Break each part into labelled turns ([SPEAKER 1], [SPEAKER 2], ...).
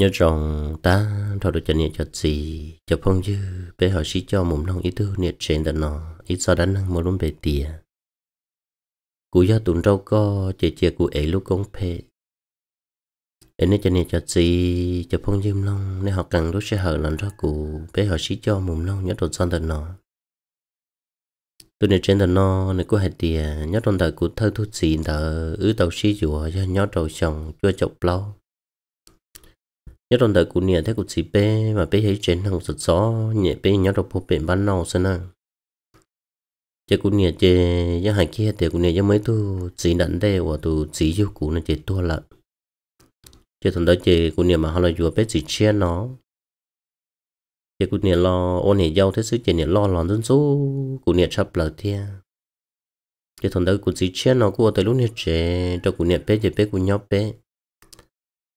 [SPEAKER 1] nhớ rằng ta thọ được chân nhẹ cho gì cho phong dư bé họ sĩ cho mồm nông ít thứ niệm trên đàn nọ ít sao đánh năng một luôn về tìa cú gia tụn rau co chè chè cú ấy lúc công phê em nói chân nhẹ cho gì cho phong dư nông nếu họ cần lúc sẽ hở lần ra cú bé họ sĩ cho mồm nông nhớ đột son đàn nọ tôi niệm trên đàn nọ nè cú hạt tìa nhớ trong đời cú thơ thuốc gì đỡ ứ tàu sĩ chùa cho nhớ đầu chồng chưa chọc lâu nhớ đòn đời của nia thấy cuộc chị bé mà bé thấy trên thằng sụt gió nhẹ bé nhớ đọc phổ biến ban nào xem nào chế của nia chế giá hàng kia thì của nia giá mấy tu chỉ đặn đây và tu chỉ yêu cũ nên chế tua lận chế thằng đó chế của nia mà họ là vừa bé chỉ chia nó chế của nia lo ôn hệ giàu thế sự chế nia lo lòn dân số của nia chập lợt thia chế thằng đó của chỉ chia nó của tới lúc nia chế cho của nia bé chế bé của nhóc bé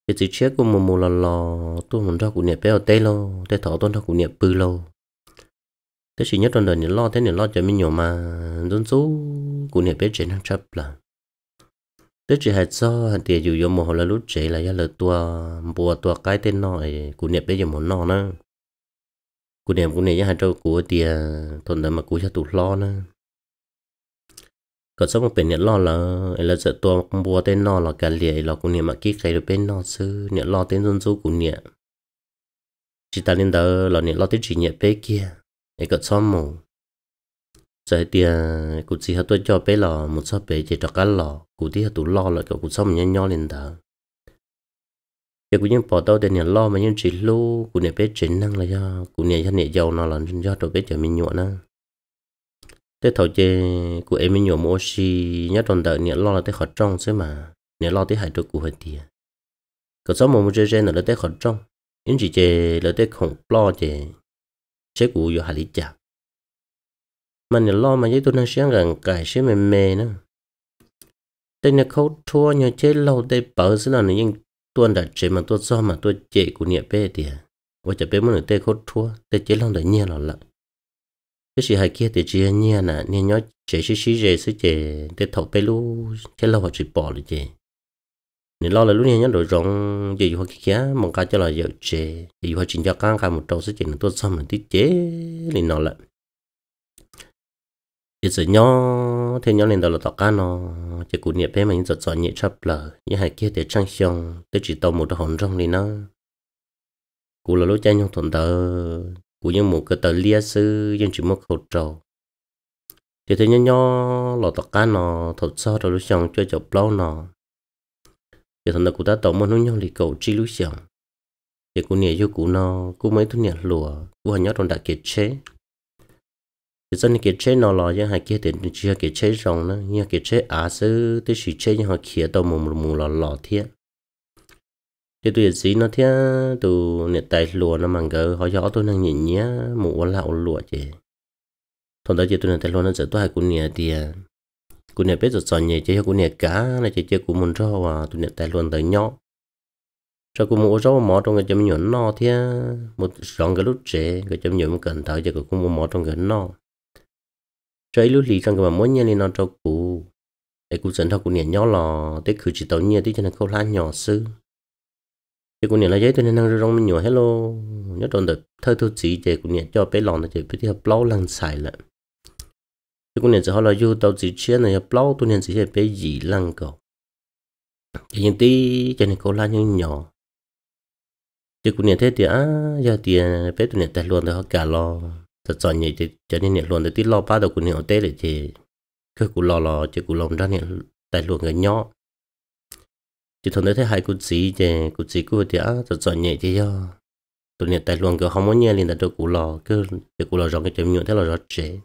[SPEAKER 1] cái chữ chết của một một là lò tôi muốn cho cụ niệm béo tê lô tê thọ tôi cho cụ niệm bự lô thế chỉ nhất trong đời lo thế này lo cho mình nhỏ mà dân số cụ niệm bé chế năng chấp là thế chỉ hạt do hạt tiền dù dù một hồi là lúc chế là giờ là tua bùa tua cái tên nội cụ niệm bé giờ muốn nó nữa cụ niệm cụ niệm giờ hạt trâu của tiền thuận đời mà cụ cho tụt lo nữa ก็สมเป็นเนี่ยรอละเราจะตัวบัวเต้นนอละกันเลยเรากูเนี่ยมากี้ใครเป็นนอซื้อเนี่ยรอเต้นซุนซูกูเนี่ยจิตาลินเดอร์เราเนี่ยรอเต้นจีเนี่ยเป๊กเกียไอ้ก็ซ้อมหมูจะเดียกูจีฮัตัวจอเป๊ะหรอมุดซ้อเป๊ะจีตะกันหรอกูที่ฮัตัวรอละก็กูซ้อมเนี่ยย่อลินเดอร์ giờ cũng những bỏ tao để nhà lo mà những chỉ lu cũng nhà bé chính năng là do cũng nhà thân nhà giàu nó là do tụi bé trở mình nhuộn á thế thầu chê của em mình nhổ mua xì nhá tròn đợi nhớ lo là tới khó trong thế mà nhớ lo tới hại cho cụ hơi tiền có số một mua chơi chơi là tới khó trong nhưng chỉ chơi là tới không lo chơi, chế cụ vô hại lý chả mà nhớ lo mà giấy tôi đang sáng gần cài xí mềm mềm nữa tên nhà khâu thua nhớ chế lâu tới bảo xí là nó nhưng tuần đã chế mà tôi do mà tôi chế của nhẹ bé tiền và chả bé mà nó tê khâu thua tê chế lâu đã nhẹ lọ lặng cái sự hai kia thì chỉ nhia nè nhia nhó chỉ chỉ chỉ chỉ sẽ chỉ để thấu bê lu chỉ lâu họ chỉ bỏ được chỉ nên lo là lúc nhia nhó đổi rong giờ họ kia mong cái cho là giờ chỉ giờ họ chỉ cho căng căng một trâu sẽ chỉ nó tốt xong là tí chế liền nó lại giờ sự nhó thế nhó lên đó là tọt cá nó chỉ cụ nhẹ bé mà mình giật giật nhẹ chắp lờ như hai kia để trăng xong tới chỉ tàu một hòn rong liền nó cụ là lối chơi nhung thuận tờ của những một cái tờ lia sư dân chỉ một khẩu trầu thì thấy nhớ lọ lọt cá nó thật sao rồi lúc xong chơi chọc lâu nó thì thằng nào cũng đã tổng một nó nhau thì cầu chi lúc xong thì cũng nhớ yêu cũng nó cũng mấy thứ nhớ lùa cũng hay nhớ trong đã kiệt chế thì dân kiệt chế nó là những hai kia thì chỉ kiệt chế rồng nữa như kiệt chế á sư tới sự chế những họ kia tàu mồm mồm lọt lọ thiệt thì tụi sĩ nó thế tụ nè tài lùa nó mang gỡ họ gió tôi đang nhìn nhé mũ quá lão lùa chị thằng đó chứ tôi nhận tài lùa nó sợ tôi cũng nè thì cũng nè biết rồi sòn nhẹ chơi cũng nè cá này chơi chơi cũng muốn cho và tôi nhận tài luôn tới nhỏ, sau cũng mua rau mỏ trong cái chấm nhuyễn no thế một rong cái lúc trẻ cái chấm nhuyễn cần thở chứ cái cũng mua mỏ trong cái no trái lúc gì trong cái mà muốn nhảy lên nó cho cụ để cụ dẫn thao cụ nhẹ nhỏ lò tết khử chỉ tàu nhẹ tí cho nó câu lá nhỏ sư chỉ cũng nhận là giấy tôi nên năng rồi rong mình nhỏ hello nhớ tròn được thơ thu chỉ chỉ cũng nhận cho bé lòng là chỉ biết đi học lâu lần xài lại chỉ cũng nhận chỉ họ là du tàu chỉ chia này học lâu tôi nhận chỉ là bé gì lần cầu chỉ những tí cho nên cô la những nhỏ chỉ cũng nhận thế thì á giờ thì à, bé tôi nhận tài luôn thì họ cả lo thật chọn nhảy thì cho nên nhận luôn thì tí lo ba đầu cũng nhận tết để chỉ cứ cũng lo lo chỉ cũng lòng ra nhận tài luôn cái nhỏ chỉ thằng đấy thấy hai cụ chỉ thì cụ chỉ cụ thì á cho chọn nhẹ thì do tụi nhẹ tài luôn kiểu không muốn nhẹ liền đặt cho cụ lò cứ để cụ lò rộng cái chấm nhựa thế là rõ chế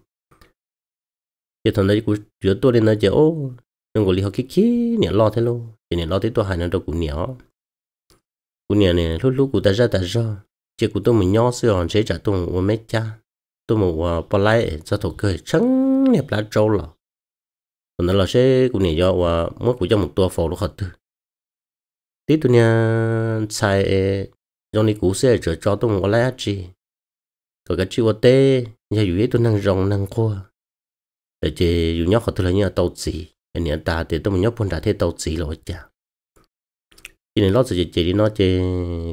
[SPEAKER 1] chỉ thằng đấy cụ chữa tôi lên nói chế ô nhưng cụ lý họ kia kia nhẹ lo thế luôn chỉ nhẹ lo thế tôi hai nó cho cụ nhỏ cụ nhẹ này lúc lúc cụ ta ra ta ra chỉ cụ tôi mình nhỏ xưa còn chế trả tôi một mét cha tôi một bao ờ, lái cho thổ cười trắng đẹp lá trâu lò còn nó là sẽ cụ nhẹ do và mỗi cụ cho một tua phổ lúc hợp tư tí tụi nhà xài dòng này cũ sẽ trở cho tôi một lá chi rồi cái chi vật tê nhà dù tôi năng rồng năng khoa để chị dù nhóc họ tôi là nhà tàu gì anh nhà ta thì tôi nhóc phun ra thế tàu gì rồi chả chỉ nên lo sự chị đi nó chị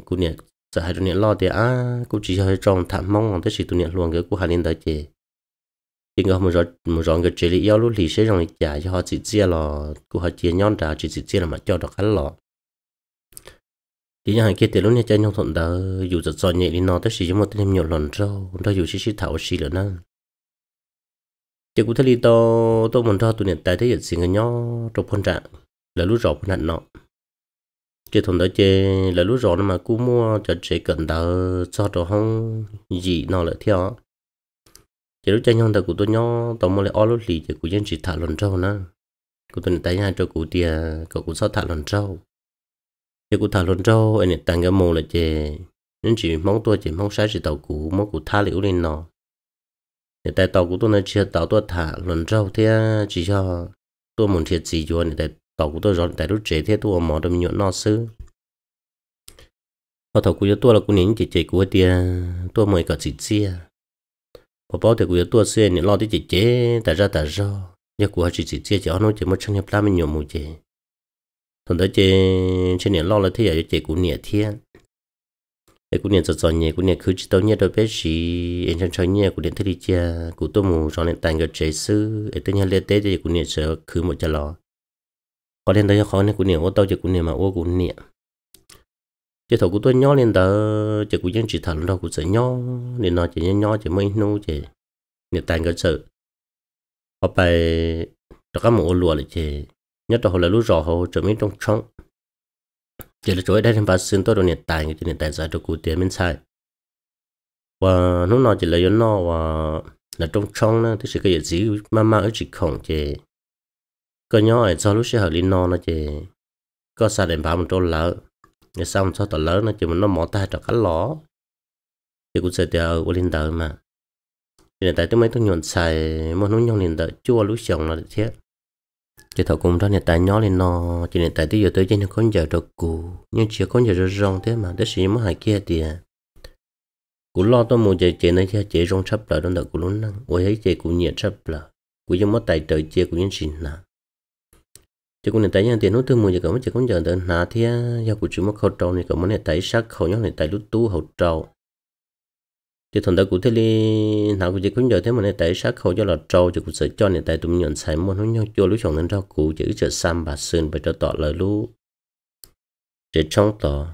[SPEAKER 1] cũng nhà sợ hai tụi nhà lo thì à cũng chỉ hơi tròn thảm mong còn tới sự tụi nhà luôn cái của hai nên tới chị thì người một rồi một rồi người chơi lý yêu lúc lì sẽ rồi chả cho họ chỉ chơi lò của họ chơi nhon trả chỉ chơi chia là mà cho được khá lò chỉ nhà hàng kia thì lúc này chơi nhau thuận đã dù giật giò nhẹ đi nó tới chỉ một thêm nhiều lần rau đó dù chỉ chỉ thảo xì nữa nè chỉ cũng thấy đi to to mình ra tụi này tại thấy giật xì người nhỏ trong phong trạng là lúc rõ phong hạn nọ chỉ thuận đó chơi là lúc rõ mà cú mua cho chơi cần đó cho đồ không gì nó lại theo chỉ lúc chơi nhau thì của tôi nhỏ tao mua lại all lúc lì chỉ của dân chỉ thả lần rau nè của tụi này tại nhà cho cụ tiền cậu cũng sao thả lần rau giờ cụ thả luôn trâu anh ấy tặng cái mồ là chè nên chỉ mong tôi chỉ mong sai chỉ tàu cũ mong cụ tha liễu lên nọ để tại tàu của tôi nó chưa tàu tôi thả lần trâu thế chỉ cho tôi muốn thiệt gì cho để tại tàu của tôi rồi tại lúc trẻ thế tôi mò được nhiều nó sư họ thầu của tôi là của những chị chị của tia tôi mời cả chị chia bà bảo thì của tôi xưa những lo tới chị chế tại ra tại do nhà của chị chỉ chia chỉ nó chỉ một trăm nhập la mình nhiều mù chế thằng đó chơi chơi niệm lo là thế giờ chơi cũng niệm thiên cái cũng niệm giọt giọt nhẹ cũng niệm cứ chỉ tao nhẹ đôi biết gì em chẳng chơi nhẹ cũng niệm thế đi chơi cũng tôi mù cho nên tàn cái chơi sư em tôi nhẹ lê tết thì cũng niệm sợ cứ một chả lo có nên tới khó nên cũng niệm ô tao chơi cũng niệm mà ô cũng niệm chơi thầu của tôi nhỏ lên đó chơi cũng dân chỉ thằng đâu cũng sợ nhỏ nên nói chỉ nhỏ chỉ mới nô chơi niệm tàn cái sợ họ phải cho các mù lùa lại chơi nhất là hồi là lúc rõ hồ trở mình trong trong chỉ là chỗ đây thêm vào xin tôi đồ nền tài người nền tài giải cho cụ tiền bên sai và lúc nào chỉ là do nó và là trong trong nó thì sẽ cái gì mà mà ở chỉ không chỉ có nhỏ ở sau lúc sẽ học linh nó nó chỉ có sao đến vào một chỗ lỡ người xong cho tờ lỡ nó chỉ muốn nó mỏ tay cho cá ló thì cũng sẽ theo của linh đời mà hiện tại tôi mới tôi nhận xài một nút nhau liền đợi chưa lúc chồng là thiết chỉ thọ cũng ra nền tài nhỏ lên nó chỉ nền tài tới giờ tới trên con giờ rồi cũ nhưng chưa con giờ rồi rong thế mà đất sĩ mới hại kia thì à. cú lo tôi mua chơi chơi nơi chơi rong sắp lại đó là cú lớn năng ôi thấy chơi cú nhiệt sắp lại cú giống mất tài trời chơi cũng nhân sinh nà chỉ cũng nền tài nhân tiền nút tư mua giờ cả mới chỉ con giờ tới nhà thì do cú chú mất khẩu trâu này cả mới nền tài sắc khẩu nhóm nền tài lúc tu hậu trâu thì thằng đó cụ thế li nào cũng chỉ cũng giờ thế mà này tại sát khẩu cho là trâu cho cụ sợ cho này tại tụi nhận sai môn nó nhau cho lúc chọn nên rau cụ chỉ sợ sam bà sơn và cho tỏ lời lú để trong tỏ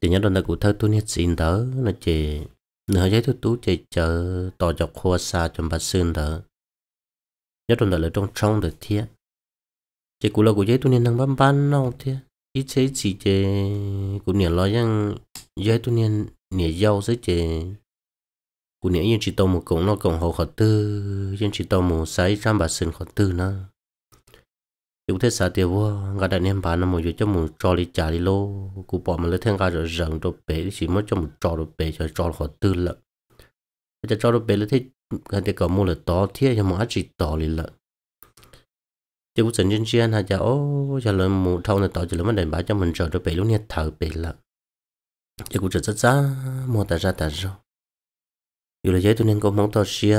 [SPEAKER 1] thì nhớ thằng đại cụ thơ tu nhét xin đó là chỉ nửa giấy tôi tú chỉ chờ tỏ cho khoa xa cho bà sơn đó nhớ thằng đại là trong trong được thiệt chỉ cụ là cụ giấy tu nên năng bám bám nó thiệt ít thế chỉ chế cụ niệm lo rằng giấy tu nên niệm giàu sẽ chế cụ nhẹ yên chỉ tàu một cổng nó cổng hồ khó tư yên chỉ tàu một sái trăm bà sinh khó tư nó chúng thế sao tiêu vô ngã đại niệm bà nó một cho một trò đi trả đi lô cụ bỏ mà lấy thêm cả rồi rừng đồ bể chỉ mới cho một trò đồ bể cho trò khó tư lận. lợ cho trò đồ bể lấy thế cái thế có mua là to thiệt cho mà chỉ to đi lận. chỉ cũng sẵn chân chiên hay chả ô chả lời mù thâu này to chỉ lớn vấn đề bà cho mình trở đồ bể lúc này thở bể lận. chỉ cũng trở rất xa mua tài ra tài rồi dù là 有了这都能够忙到些，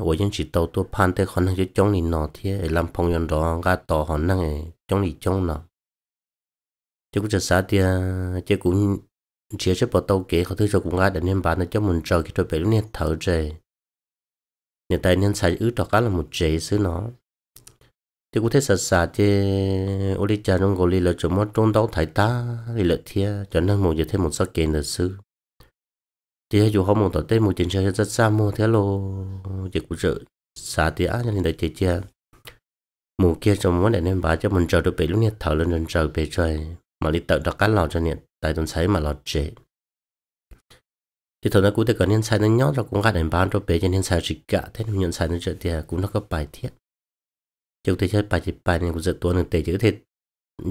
[SPEAKER 1] 我因是到多判的可能就将你那天，让朋友到俺到可能诶将你将了。这个这啥的，这个其实不到给，可对这个俺的年班的叫门找去做别人头子，你带人才遇到干了么这事呢？thì có mong chỉ thể sạch sạch thì Chứ chứ cũng cũng cũng chỉ thì, khi tôi này trời, ô lý cha trong gồ lý là chỗ mất trốn đau thái ta lý lợi thia cho nên một giờ thêm một số kiện là sư thì hay dù họ muốn tổ tên một chiến chơi rất xa mua thế lô chỉ cũng sợ xả thì á cho nên để chơi chơi mù kia trong món để nên bà cho mình chờ được bị lúc này thở lên lên chờ bị chơi mà đi tự đặt cá lò cho nên tại tuần sấy mà lò chế thì thôi nó cũng thế có nhân sai nó nhót rồi cũng gạt đến bán cho bị cho nhân sai chỉ cả thế nhưng nhận sai nó chơi thì cũng nó có bài thiết chứ thế chơi bài chỉ bài này cũng rất tuần được tệ chứ thế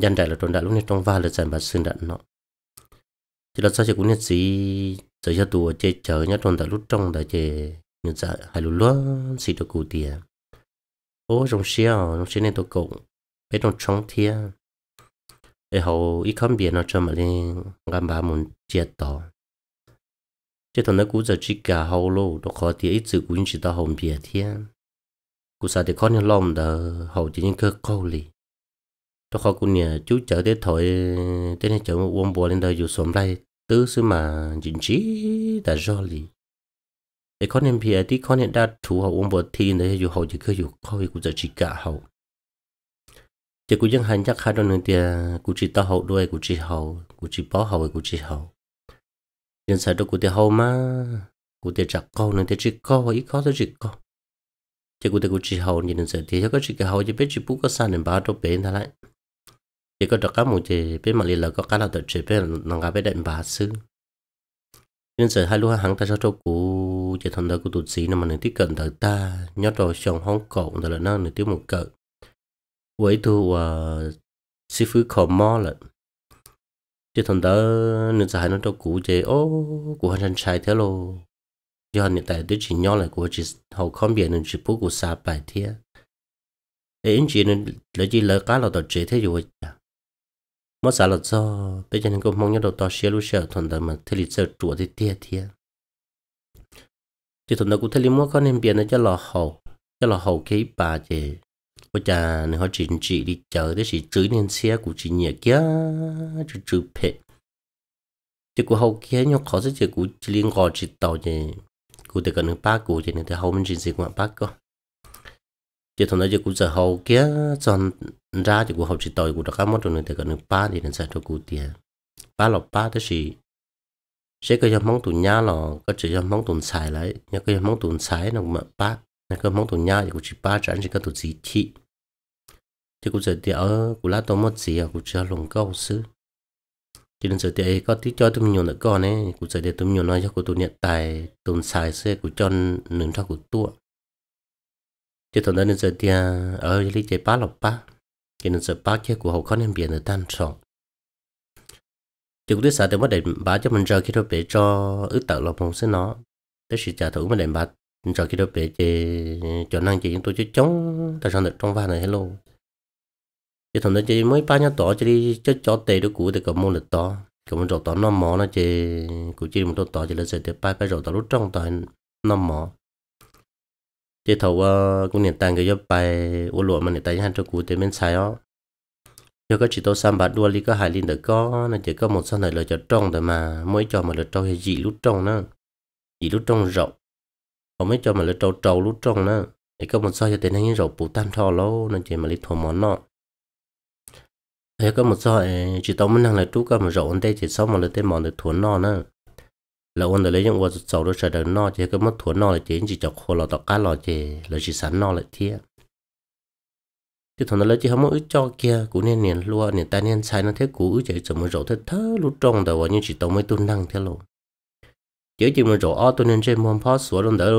[SPEAKER 1] dân đại là tuần đại lúc này trong va là giải bà xương đạn nó thì là sao chỉ cũng nhân gì giờ cho tụi chơi chở nhá trong tại lúc trong tại chơi như dạ hai lúc luôn xịt được cụ tiền ô trong xe trong xe này tôi cũng bé trong trong thia để hậu ít khám biết nó cho mà lên gam ba muốn chết to chơi thằng nó cú giờ chỉ cả hậu lô nó khó thì ít chữ cũng chỉ tao hồng bìa thia cú sao thì khó nhớ lòng đờ hậu chỉ những cơ câu lì tôi khó cú nhà chú chở tới thổi tới này chở uống bùa lên đời dù sớm đây tư sư mà chính trí đã rõ lì để con em phía đi con em đã thủ hậu ông bột thì để dù hậu chỉ cứ dù khó vì cũng giờ chỉ cả hậu chỉ cũng dân hành chắc hai đơn thì cũng chỉ tao hậu đuôi cũng chỉ hậu cũng chỉ bỏ hậu cũng chỉ hậu nhân sai đó cũng thì hậu mà cũng thì chặt câu nên thì chỉ câu và ý khó thì chỉ câu chỉ cũng thì cũng chỉ hậu nhân sai thì có chỉ cái hậu chỉ biết chỉ bút có sao nên bà đó bến ta lại chỉ có các mục chỉ bên mà là có cái nào tự chỉ bên nông gà biết đệm bà sư nhưng giờ hai lúc hắn ta cho cho cũ chỉ thằng đó cú tụt xí nằm mà nửa tiếp cận tới ta nhớ rồi chồng hong cổ rồi là nó nửa tiếp một cỡ với thu à, sư phụ khổ mò là chỉ thằng đó nên giờ hai nó cho cũ chỉ ô của hai hắn trai thế lô do hiện tại tôi chỉ nhớ lại của chỉ hậu không biết nên chỉ bố của sa bài thế ấy chỉ nên lấy gì lấy cá là tụt chế thế rồi mất giá là do bây giờ nên có mong nhớ đầu to xe lúc xe thuần mà thế lịch giờ chùa thì tia tia thì thuần đời cũng thế lịch mua con nên biển nó cho lò hậu cho lò hậu cái bà chị bây giờ nên họ chính trị đi chợ thì chỉ chữ nên xe của chị nhẹ kia chữ chữ phe thì của hậu kia nhau khó sẽ chỉ của chị liên gọi chị tàu chị của từ cả ba của chị nên từ hậu mình chỉ gì của bác con chỉ thằng đó chỉ cũng giờ hậu kia chọn ra chỉ cũng học chỉ tội cũng đã các món đồ này thì được ba thì nên sẽ cho cụ tiền ba lọc ba thế thì sẽ có mong tụi nhá lò có chỉ cho mong tụi xài lại nhá có mong tụi xài nó mà ba nhá có mong tụi nhá thì cũng chỉ ba chẳng chỉ có tụi gì chi thì cũng giờ thì ở ờ, cũng lá tôm mất gì à cũng chưa lồng câu sư chỉ nên giờ thì có tí cho tụi nhiều nữa con ấy cũng giờ thì tụi nhiều nói cho của tụi nhận tài tụi xài sẽ cũng cho nướng cho của tua chứ thằng đó nên giờ thì à, ở lý chơi ba lọc ba cái nên giờ ba chơi của hậu khó nên biển là tan sòng chúng tôi sợ thì mất để ba cho mình rồi khi đó bé cho ước tạo lòng hồng xin nó tới sự trả thù mà để bà rồi khi đó bé chơi cho năng chị chúng tôi chơi chống tại sao được trong vai này hello chứ thằng đó chơi mới ba nhá tỏ chơi đi chơi cho tệ đó cũ thì cầm môn là to cầm môn rồi tỏ nó mỏ nó chơi cũng chơi một tỏ chơi là giờ thì ba ba rồi tỏ lúc trong tỏ nó mỏ chế thầu ờ, cũng nền tảng cái bài ô lụa mà nền tảng hàng cho cụ tế mình xài đó cho các chị tôi sang bạn đua đi có hai linh được có nên chỉ có một số này là cho trong thôi mà mới cho mà là trâu hay gì lúc trong nữa gì lúc trong rộng không mới cho mà là trâu trâu lúc trong nữa thì có một sau cho tên hay rộng bù tan thò lâu nên chỉ mà đi thò món nọ thế có một số ờ, chỉ tôi muốn năng là chú có một rộng đây chỉ sau mà là tên món được thuần nọ nữa là ôn đời lấy những vật sầu đó sợ đời no chỉ cái mất thua no là chỉ chỉ chọc khô là tọt cá lò chỉ là chỉ sẵn no là thiệt chứ thằng nó lấy chỉ không muốn cho kia cũng nên niệm luôn niệm ta nên sai nó thế cũ ước chạy chậm rổ thế thớ lúc trong đầu nhưng chỉ tao mới tu năng thế luôn chỉ chỉ mà rổ o tu nên chơi mồm phó sửa luôn đỡ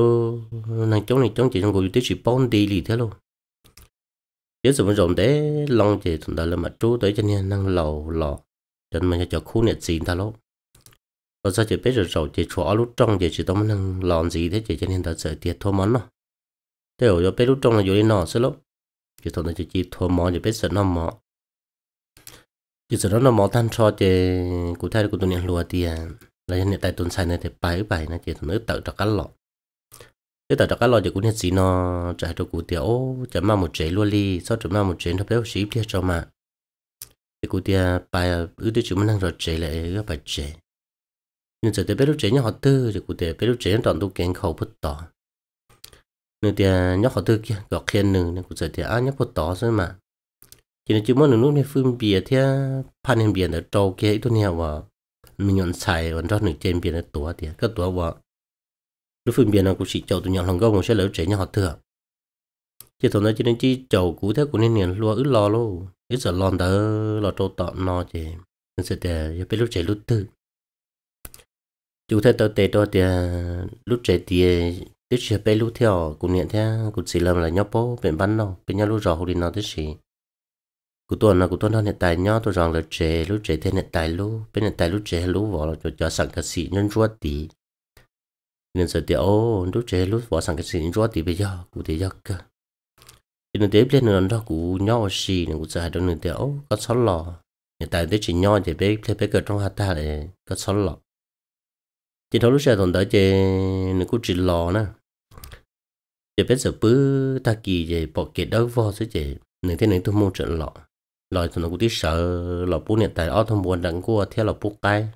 [SPEAKER 1] nàng chống này chống chỉ trong cuộc tiếp chỉ bông đi lì thế luôn chỉ sớm mà rộng thế long chỉ thằng ta là mặt trú tới cho nên năng lầu lọ cho nên mình cho khu niệm xin ta luôn có sao chỉ biết rồi rồi chỉ chó lúc trong chỉ chỉ tao mới làm gì thế chỉ cho nên tao sợ tiệt thua món nó thế rồi biết lúc trong là vô đi nọ sẽ lúc chỉ thôi chỉ chỉ thua món chỉ biết sợ nó mỏ chỉ sợ nó nó mỏ than cho chỉ cụ thể của tụi à, này lùa tiền là hiện tại tuần sai này thì bảy bảy nó chỉ thôi nó tự cho cá lọ thế tại các lọ chỉ cũng hết gì nó trả cho cụ tiểu trả mang một chế luôn đi sau trả mang một chế nó béo xí đi cho mà thì cụ tia bài ư đứa chúng mình đang rồi chế lại cái bài chế nên giờ tới bé lúc trẻ nhóc họ tư thì cụ thể bé lúc trẻ toàn tu kiến khẩu bất tỏ nên thì à, nhóc họ tư kia gọt khen nừng nên cụ thể thì á à, nhóc bất tỏ rồi mà chỉ là chỉ muốn nửa lúc này phun bìa thì phan hình bìa để trâu kia ít thôi hè và mình nhận xài còn cho nửa trên bìa là tua thì à, các tua và lúc phun bìa nó cũng chỉ trâu tụi nhau làm gông cũng sẽ lấy trẻ nhóc họ tư chỉ thôi nói chỉ nên chỉ trâu cũ thế cũng nên liền lo ứ lo luôn ít giờ lo đỡ lo trâu tọt no chỉ nên sẽ để giờ biết lúc trẻ lúc tư chú thấy tôi tệ đó thì lúc trẻ thì tức là bé lúc theo cũng nhận thế cũng chỉ làm là nhau bố bên bắn đâu bên nhau lúc rõ hồi đi nó tức gì cụ tuần là cụ tuần nó hiện tại nhau tôi rằng là trẻ lúc trẻ thế hiện tại lúc bên hiện tại lúc trẻ lúc vợ là cho cho sẵn cái gì nhân ruột tí nên giờ thì ô lúc trẻ lúc vợ sẵn cái gì nhân ruột tí bây giờ cụ thì giấc cơ nên tiếp lên nữa đó cụ nhau gì nên cụ giải đó nữa ô có sáu lò hiện tại tức chỉ nhau thì bé bé cái trong hạt ta này có sáu lò chỉ thấu lúc xe thằng đỡ chê nó cũng chỉ lò nè chỉ biết sợ bứ ta kỳ về bỏ kẹt đó vo sẽ chê nên thế nên tôi mua trận lọ lọ thì nó cũng tí sợ lọ bố hiện tài ở thông buồn đặng của theo lọ bố cái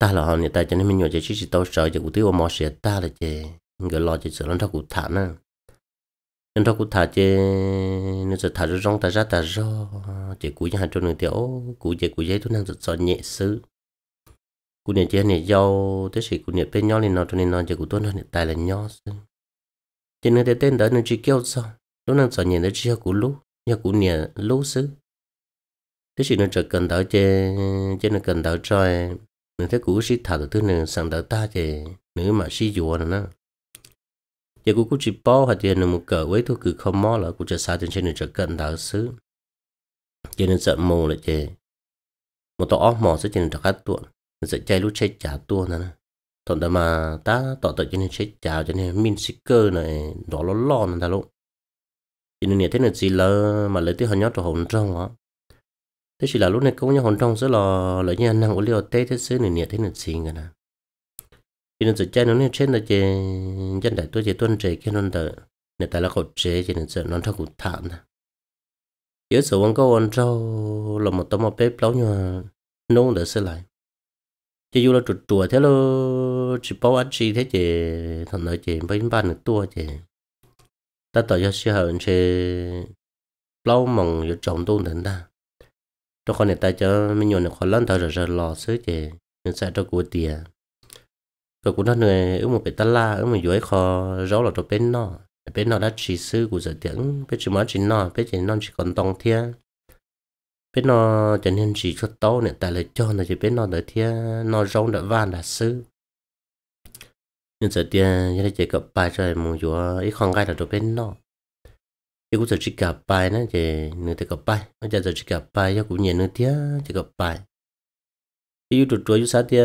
[SPEAKER 1] ta là họ hiện tài cho nên mình nhớ chỉ chỉ tao sợ chỉ cũng tí ôm mò xe ta là chê người lọ chỉ sợ nó thắc cũng thả nè nên thắc cũng thả chê nên sợ thả rồi rong ta ra ta ra chỉ cúi nhà cho người tiểu cúi chê cúi giấy tôi đang giật sợ nhẹ sứ cụ niệm chế này giàu thế sĩ cụ niệm bên nhau nên nó cho nên nó chỉ cụ tuân hơn hiện tại là nhau xin trên nơi tên đó nó chỉ kêu sao lúc nào sợ nhận được chia cụ lú, nhà cụ niệm lú xứ thế sĩ nó trở cần tạo chơi, chơi nó cần tạo chơi nó thấy cụ sĩ thảo thứ nữa sang tạo ta chơi, nữ mà sĩ dùa nữa nè giờ cụ cũng chỉ bao hạt tiền một cỡ với thôi cứ không mỏ là cụ chỉ xa trên trên nó trở cần tạo xứ cho nên sợ mù là chơi một tổ óc mò sẽ trên nó khát tuột giờ chạy lúc chạy chả tua nè thằng đó mà ta tỏ tự cho nên chạy trả cho nên min sicker này đó lo lo nè ta lộ cho nên thế này gì là mà lấy tiếng hòn nhót rồi hồn trong á thế chỉ là lúc này cũng như hồn trong sẽ là lấy như năng của liều tê thế xứ này nè thế này xin cái nè cho nên giờ chạy nó nên trên là chơi dân đại tôi chơi tuân trẻ kia non đợi nè tại là cậu trẻ cho nên giờ nó thao cụ thảm nè yếu sự quan câu anh trâu là một tấm một bếp lâu nhưng nôn để sẽ lại chỉ dù là trượt chùa thế lo chỉ bao ăn chi thế chị thằng nói chị mấy ban được tua chị ta tỏ cho sư hận chị lâu mong giờ chồng tôn đến ta cho con này ta cho mình nhồi này khó lăn thở rồi rồi lò xứ chị nên sẽ cho cô tiền cô cũng nó người ứng một cái ta la ứng một dưới khó rõ là cho bên nó bên nó đã chỉ sư của giờ tiếng bên chị mới chỉ nó bên chị non chỉ còn tông thiên biết nó trở nên gì cho tốt nữa tại là cho nó chỉ biết nó đỡ thia nó rong đỡ van đã sư nhưng giờ tia như thế chỉ gặp bài rồi mong chúa ít con gái là được bên nó thì cũng giờ chỉ gặp bài nữa chỉ người ta gặp bài bây giờ chỉ gặp bài cho cũng nhiều nữa tia chỉ gặp bài thì dù tụi tụi sao tia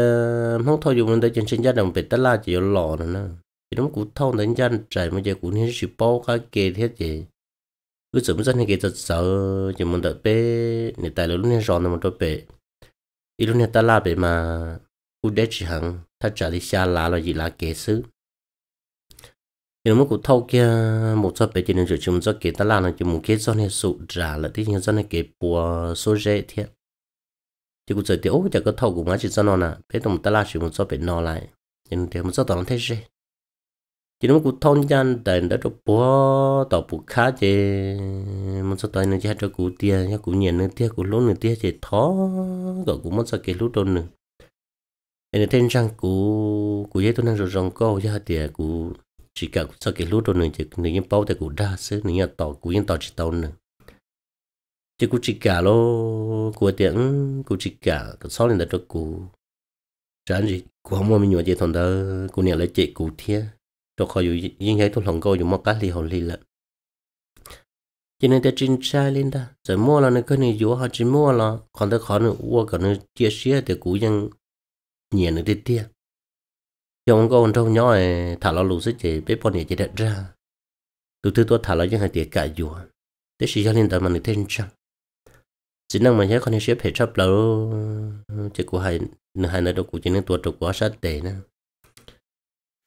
[SPEAKER 1] không thôi dù mình tới chân sinh gia đồng biệt tất la chỉ lò nữa nè chỉ đúng cũng thông đến chân trời mà giờ cũng như chỉ bao cái kề thế gì cứ sớm rất nhiều cái tật xấu chúng mình đợi bé người ta lúc này ròn một đôi bé ít lúc này ta la bé mà u đế chỉ hẳn ta trả đi xa lá là gì là kế sứ nhưng mà cụ thâu kia một số bé chỉ nên chụp chúng cho kế ta la nó chỉ muốn kế do này sụ trả là thế nhưng do này kế bùa số dễ thiệt thì cụ trời tiểu chả có thâu cũng mà chỉ do nó nè bé tổng ta la chỉ muốn cho bé nó lại nhưng thì một số tổng thế dễ chỉ nó cũng thôn gian tiền đã cho bỏ tàu bù khá chứ một số tiền nữa chỉ cho cụ tiền nhá cụ nhận nữa tiền cụ lỗ nữa tiền chỉ thó rồi cụ mất sao cái lỗ đồn nữa anh tên rằng cụ cụ giấy tôi đang rồi rong câu chứ tiền cụ chỉ cả cụ cái lỗ đồn nữa chỉ nếu như bao thì cụ đa số nếu như tàu cụ yên tàu chỉ tàu nữa chỉ cụ chỉ cả lô cụ tiền ừ, cụ chỉ cả cụ sau này cho được cụ chẳng gì cụ không mua mình nhồi chế thằng đó cụ nhận lấy chế cụ tiền tôi khỏi dù yên hay tôi lòng câu dù mắc cá lì hồn lì lợn cho nên ta trình trai lên ta giờ mua là nên cái này dù họ chỉ mua là còn ta khó nữa ua còn nữa chia sẻ thì cú dân nhẹ nữa đi tia cho ông con trong nhỏ này thả lo lù sức chỉ biết bọn này chỉ đặt ra tụi tôi tôi thả lo những hai tiệc cả dù thế sĩ cho nên ta mà người tên trăng chỉ năng mà nhớ con này sẽ phải chấp lâu chỉ của hai hai nơi đâu của chỉ nên tuột trục quá sát tệ nữa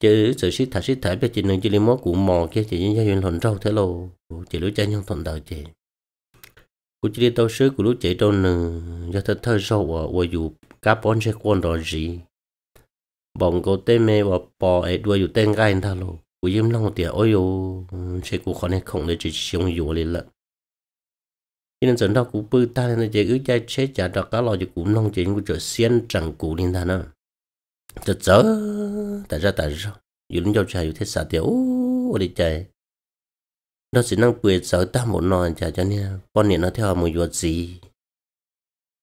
[SPEAKER 1] chứ sự sĩ thật sĩ thể bây chị nương chị liên mốt cũng mò kia chị nhân dân hồn rau thế lô chị lũ cha nhân thuận đời chị của chị đi tàu sứ của lũ chị đâu nương do thật thơ rau ở ở dù cá bón sẽ quan rồi gì bọn cô tê mê và bò ấy đuôi dù tên gai ta lô của em lòng tiệt ôi dù sẽ của khó này không để chị sống dù lên lận cho nên dẫn đó cũng bư ta nên chị ước cha chết trả cho cá lo cho cũng nông chị cũng trở xiên chẳng cụ lên ta nữa cho chớ tại ra tại ra dù lúc nhau chạy thế xả tiểu ô đi chạy nó chỉ năng quỳ sợ ta một nồi chả cho nè con nè nó theo một ruột gì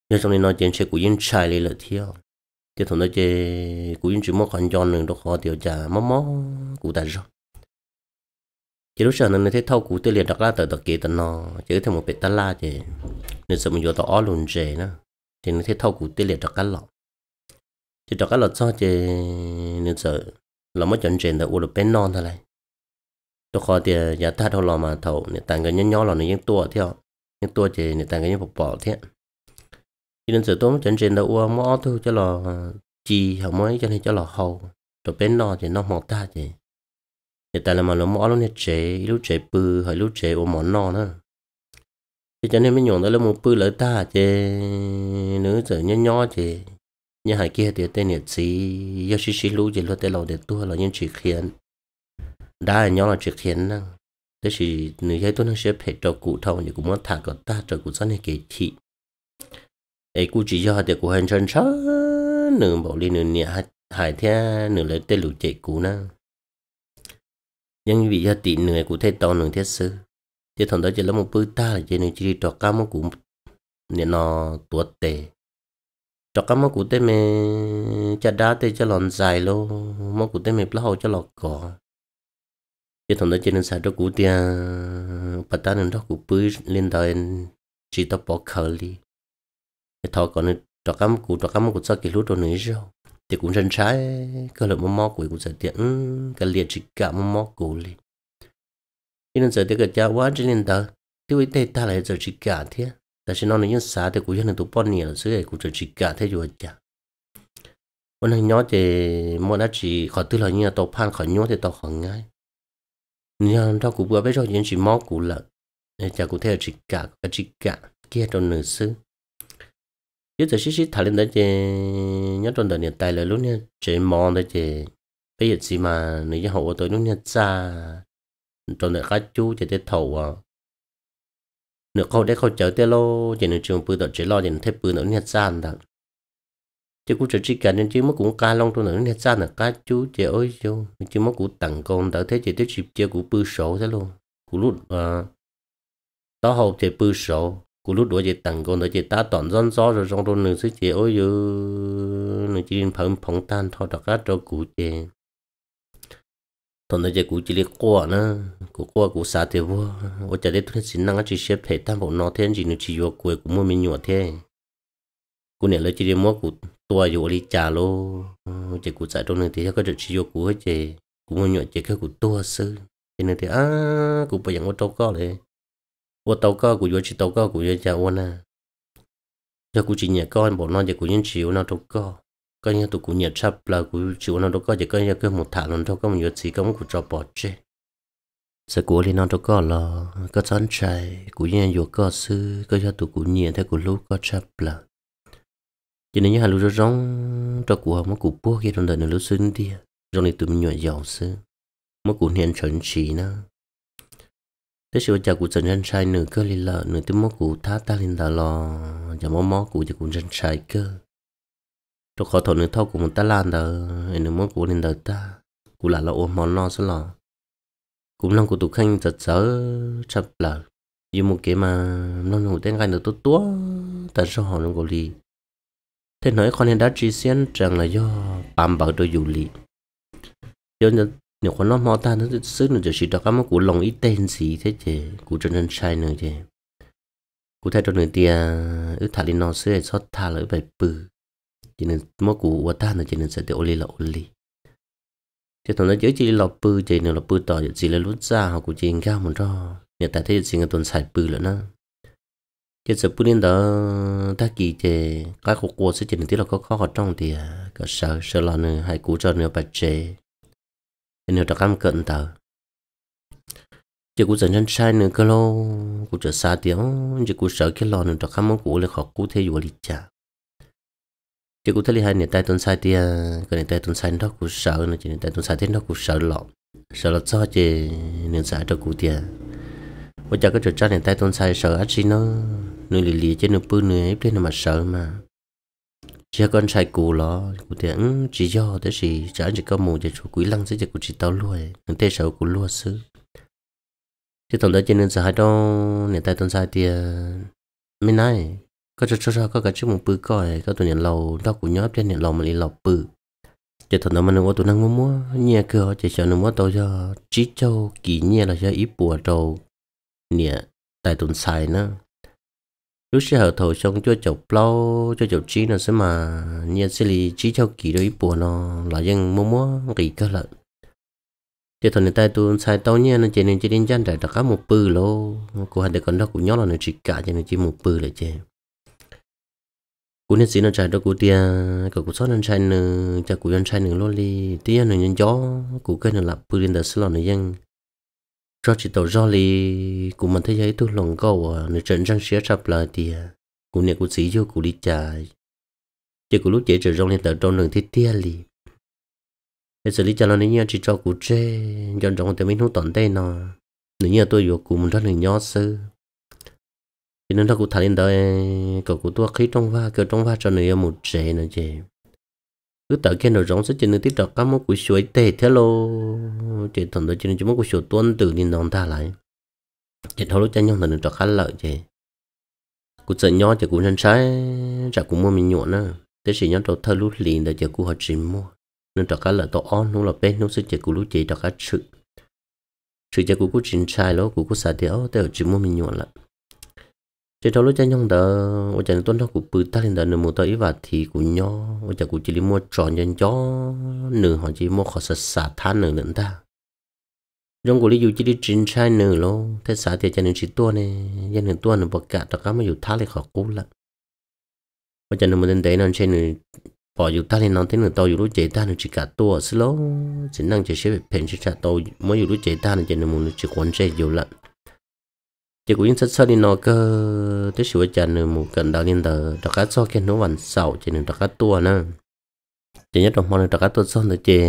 [SPEAKER 1] nhưng trong này nó chuyện sẽ của yên chạy lấy lợi theo tiếp tục nó chơi của yên chỉ một con giòn nữa đó khó tiểu chả mó mó cụ tại ra chỉ lúc sau nên thấy thâu cụ tôi liền đặt ra từ tờ kia tờ nó chỉ thấy một bệ ta la chứ nên sợ mình vô tao ó luôn rề nữa thì nên thấy thâu cụ tôi liền đặt ra lọ chỉ cho cái lọt sao chỉ nên sợ là mới chọn chuyện là u được bên non thôi này cho khó thì giá à, tha đâu lò mà thầu nên tàng cái nhỏ nhỏ là nó những tua theo những tua chỉ nên tàng cái những bọc bỏ thế Chỉ nên sợ tôi mới chọn chuyện là u mõ thôi cho lò chi hậu mới cho nên cho lò hầu rồi bên non thì nó mọc ta chỉ thì tại là mà nó mõ nó nên chế lúc chế bự hay lúc chế u mỏ non nữa thì cho nên mới nhổn tới là một bự lỡ ta chế nữa sợ nhỏ nhỏ chế nhà hải kia thì tên nhiệt sĩ Yoshishi Lu gì lo tên lầu để tua là nhân chỉ khiến đã là nhau là chỉ khiến năng thế thì người thấy tôi năng sẽ phải cho cụ thâu như cũng muốn thả cả ta cho cụ dân này kể thị ấy cụ chỉ do thì cụ hành chân sớ nửa bảo đi nửa nhà hải thế nửa lấy tên lũ chạy cụ năng nhưng vì gia tị nửa cụ thấy to nửa thiết sư thế thằng đó chỉ là một bữa ta là chỉ nửa chỉ trò cá một cụ nên nó tuột tệ cho các món cụ tê mẹ cha đá tê cho lòn dài lô món cụ tê mẹ plau cho lọt cỏ chứ thằng đó chỉ nên xài cho cụ tia bắt ta nên đó cụ bưởi lên đời chỉ tao bỏ khờ đi thọ còn nên cho các món cụ cho các món cụ sao kỹ lút đồ nữa rồi thì cũng chân trái cơ lợi món mò của cũng sẽ tiện cái liệt chỉ cả món mò của đi cho nên giờ thì cái cha quá chỉ nên đời tiêu tiền ta lại giờ chỉ cả thiệt ta chỉ nói những xã thì cũng như tụ bọn nhiều sứ cũng chỉ cả thế rồi chả còn hàng nhỏ thì mỗi đã chỉ khỏi tư là như là tàu pan khỏi nhốt thì tàu khỏi ngay nhưng đó cũng vừa biết rồi những chỉ máu cũng là chả cũng thế là chỉ cả à, chỉ cả kia trong nữ sứ chứ giờ xí xí thà lên đấy thì nhớ trong đời hiện tại là lúc nha chỉ mong đấy thì bây giờ gì mà nữ gia hộ tôi lúc nha xa trong đời cá chú thì thế thầu à nữa câu đấy câu chở tê lô chỉ nên trường bự đó chỉ lo chỉ nên thấy bự nữa nhét san đó chứ cũng chỉ cả nên chứ mất cũng ca long tôi nữa nhét san là cá chú chị ơi chú chứ mất cũng tặng con đỡ thế chị tiếp chịp chơi cũng bự sổ thế luôn cũng lúc à đó hậu chị bự sổ cũng lúc đó chị tặng con đỡ chị ta toàn dân gió rồi trong tôi nữa chứ chị ơi chứ nữa chỉ phồng phồng tan thôi đó cá cho cụ chị thằng tuần tới cú chỉ lấy qua nữa cú qua cú xả thế vô ở chợ để tôi xin năng chỉ xếp thầy tam bộ nó thế chỉ nó chỉ vô quê cú mua mình nhọ thế cú này lấy chỉ đi mua cú tua vô đi trả lô chỉ cú xả trong này thì có được chỉ vô cú hết chỉ cú mua nhọ chỉ cái cú tua sư thế này thì à cú bây giờ có tàu co đấy ô tàu co cú vô chỉ tàu co cú vô trả ô na giờ cú chỉ nhẹ coi bộ nó giờ cú nhân chiếu na tàu co coi như tụ cũng nhiệt sắp là cũng chịu nó đâu có chỉ coi như cái một thả lần thôi có một nhiệt chỉ có một bỏ chê sẽ của thì nó đâu có là có sẵn trái cũng như nhiều có sư coi như tụ cũng nhiệt thế của lúc có sắp là cho nên như hà rong cho của mà cụ bố kia trong đời này lúc xứng đi rồi này tụi mình nhồi giàu sư mà cụ hiện chuẩn chỉ nữa thế sự chả cụ trần chân trai nửa cơ lên lợ nửa tiếng mó thá ta lên lợ lò giờ mó mó cụ giờ cụ chân trai cơ cho khó thổ nữa thâu của một ta lan tờ nữa món của nên tờ ta cũng là là món no sẽ lò cũng năm của tụ khanh giật sở chập là như một cái mà năm năm tên gai được tốt tố tại sao họ nó có lì thế nói con nên đã chỉ xuyên rằng là do bám bảo đồ dù lì do nếu con nó mò ta nó sức nó chỉ chỉ đó các món của lòng ít tên gì thế chứ của cho nên sai nữa chứ của thể cho người tia ước thà đi nó sẽ xót tha lỡ bài bự chỉ nên chinen mo ku wata na chinen sa te oli la oli chứ thằng nó chỉ chỉ là bự chỉ nên lọp bự to chỉ là lút ra họ cũng chỉ cao một đó nhà ta thấy chỉ người tuần sải bự nữa chỉ sợ bự nên đó ta kỳ chế các cuộc cuộc sẽ chỉ nên tí là có khó học trong thì à, có sợ sợ lo nữa hay cú cho nữa bạch chế nếu ta cam cận tờ chỉ cú dần chân sai nữa cơ lô cú trở xa tiếng chỉ cú sợ cái lo nữa ta cam mong cú là khó cú thế vừa lịch trả chỉ cũng thấy hai nè tay tuần sai thì cái nè tay tuần sai nó cũng sợ nè chỉ nè tay tuần sai thế nó cũng sợ lọ sợ lọ cho chỉ nên sai cho cụ tiền bây giờ cái trò chơi nè tay tuần sai sợ ác gì nó nuôi lì lì chứ nuôi bự nuôi ấy thế mà sợ mà Chưa con sai cụ lọ cụ tiền ừ, chỉ do thế gì chả chỉ có mù chỉ chú quý lăng sẽ chỉ cụ chỉ tao luôn nè tay sợ cụ luôn xứ chứ thằng đó chỉ nên sợ hai đó nè tay tuần sai thì mình này ก็จะชอบก็กระชื่อมึงปื้อก่อยก็ตัวเนี่ยเราดอกกุญยอบเจเนี่ยเรามันเลยเราปื้อจะถอนมันว่าตัวนั่งมั่วมั่วเนี่ยคือเขาจะชอบนึกว่าตัวจะจีเจ้ากี่เนี่ยเราจะอีปัวเราเนี่ยแต่ตุนใส่นะ lúc sẽ hở thầu xong cho chậu plau cho chậu chi nó sẽ mà nhiên sẽ lì chi cho kỳ đôi bùa nó là dân mua mua kỳ cơ lợn chỉ thằng người ta sai tao nha nó chỉ nên chỉ chân đại đặc cá một bự lô của hai đứa con đó cũng nhớ là nó chỉ cả cho nên chỉ một bự là chơi cú nhân xin nó chạy đó cú tia cả cú sót anh chạy nữa chạy cú nhân chạy nữa lo li tia nữa nhân gió cú cái nữa là bự lên đất slo nữa ยัง cho chỉ tàu gió li cú mình thấy giấy tôi lòng câu à nữa trận răng xé sập lại tia cú nhà cú sĩ vô cú đi chạy chỉ cú lúc chạy trở rong lên tàu trong đường thiết tia li để xử lý cho nó nên chỉ cho cú chơi dọn trong từ mấy nút tận đây nọ nữa tôi vô cú mình rất là nhớ sư vì nó cũng thay đó cậu cũng tua khí trong va cậu trong va cho người một trẻ nữa chị cứ tờ kia nó rong sẽ chỉ nên tiếp tục các mối của suối tệ thế lo chị thằng đó chỉ nên chúng món của suối tuân từ nên đón ta lại chị thâu lúc chân nhau thằng nó khá lợi chị cũng sợ nhỏ chị cũng nên sai chả cũng mua mình nhuận nữa thế chị nhau đầu thơ lúc liền để chị cũng họ chỉ mua nên trò khá lợi tổ on nó là bé nó sẽ chị cũng lúc chị trò khá sự sự chị cũng cũng chính sai lô cũng cũng xả đéo để chỉ mua mình nhuận lại chỉ cho lúc cha nhung đỡ ô cha tuấn nó cũng bự ta lên đỡ nửa một tới và thì cũng nhỏ ô cha cũng chỉ đi mua tròn nhân chó nửa họ chỉ mua khó sạch sạch than nửa nữa ta trong của lý dụ chỉ đi trình trai nửa lô thế xã thì cha nửa chỉ tua nè dân nửa tua nửa bọc cả tất cả mà dù tha lại khó cố lắm ô cha nửa một tên tế nó trên nửa bỏ dù ta lên nó thế nửa tàu dù lúc chế ta nửa chỉ cả tua xí lô chỉ năng chỉ xếp bị phèn chỉ trả tàu mới dù lúc chế ta nửa chỉ nửa một nửa chỉ quan chế dù lắm chỉ cũng rất sao đi nó cơ tới sửa chân một cần đào liên tờ đặc cá so kia nó vẫn sầu chỉ nên đặc cá tua nữa, chỉ nhất trong món đặc cá tua xong thì, chỉ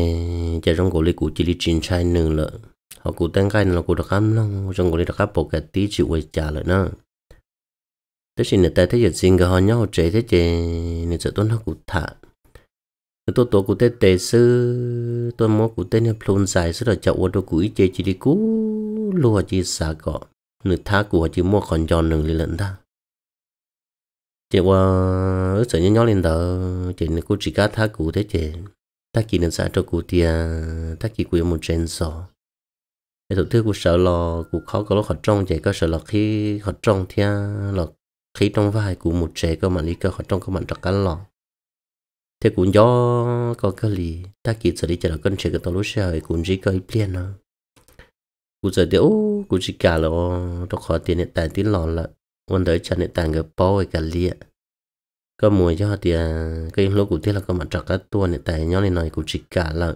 [SPEAKER 1] chỉ trong cổ lý cụ chỉ đi chín chai nữa, lợ họ cụ tên cái là cụ đặc cá long trong cổ lý đặc cá bộ cái tí chịu quay trả lại nữa, tới xin người ta thấy giật xin cái họ nhau chế thế chỉ nên sợ tuấn họ cụ thả tôi tôi cụ tê tê sư tôi mua cụ tê nhập luôn dài sư là chậu ô tô cụ ý chỉ đi cú lùa chỉ xả cọ nữ tha của chứ mua còn giòn nừng lên ta chị qua ước sợ nhó lên tờ chị nữ chỉ cá tha của thế chị ta kỳ nữ xã cho cụ tia ta kỳ của một trên sò để thực thứ của sợ lò của khó có lúc họ trong chị có sợ là khi họ trong thia là khi trong vai của một trẻ có mạnh đi cơ họ trong có mạnh trật cá lò thế cũng gió có cái lì ta kỳ sợ đi chờ là con trẻ cái tàu lúc xe cũng chỉ có ít liền nữa กูจะเดี๋ยวกูจะกาแล้วต้องขอเตียนแต่ที่หลอนละ วันเดียวฉันเนี่ยต่างกับป้อยกันเลี้ยก็มวยเจ้าเตียก็ยังรู้กูที่เราก็มาจักตัวเนี่ยแต่ย้อนหน่อยกูจิกาละ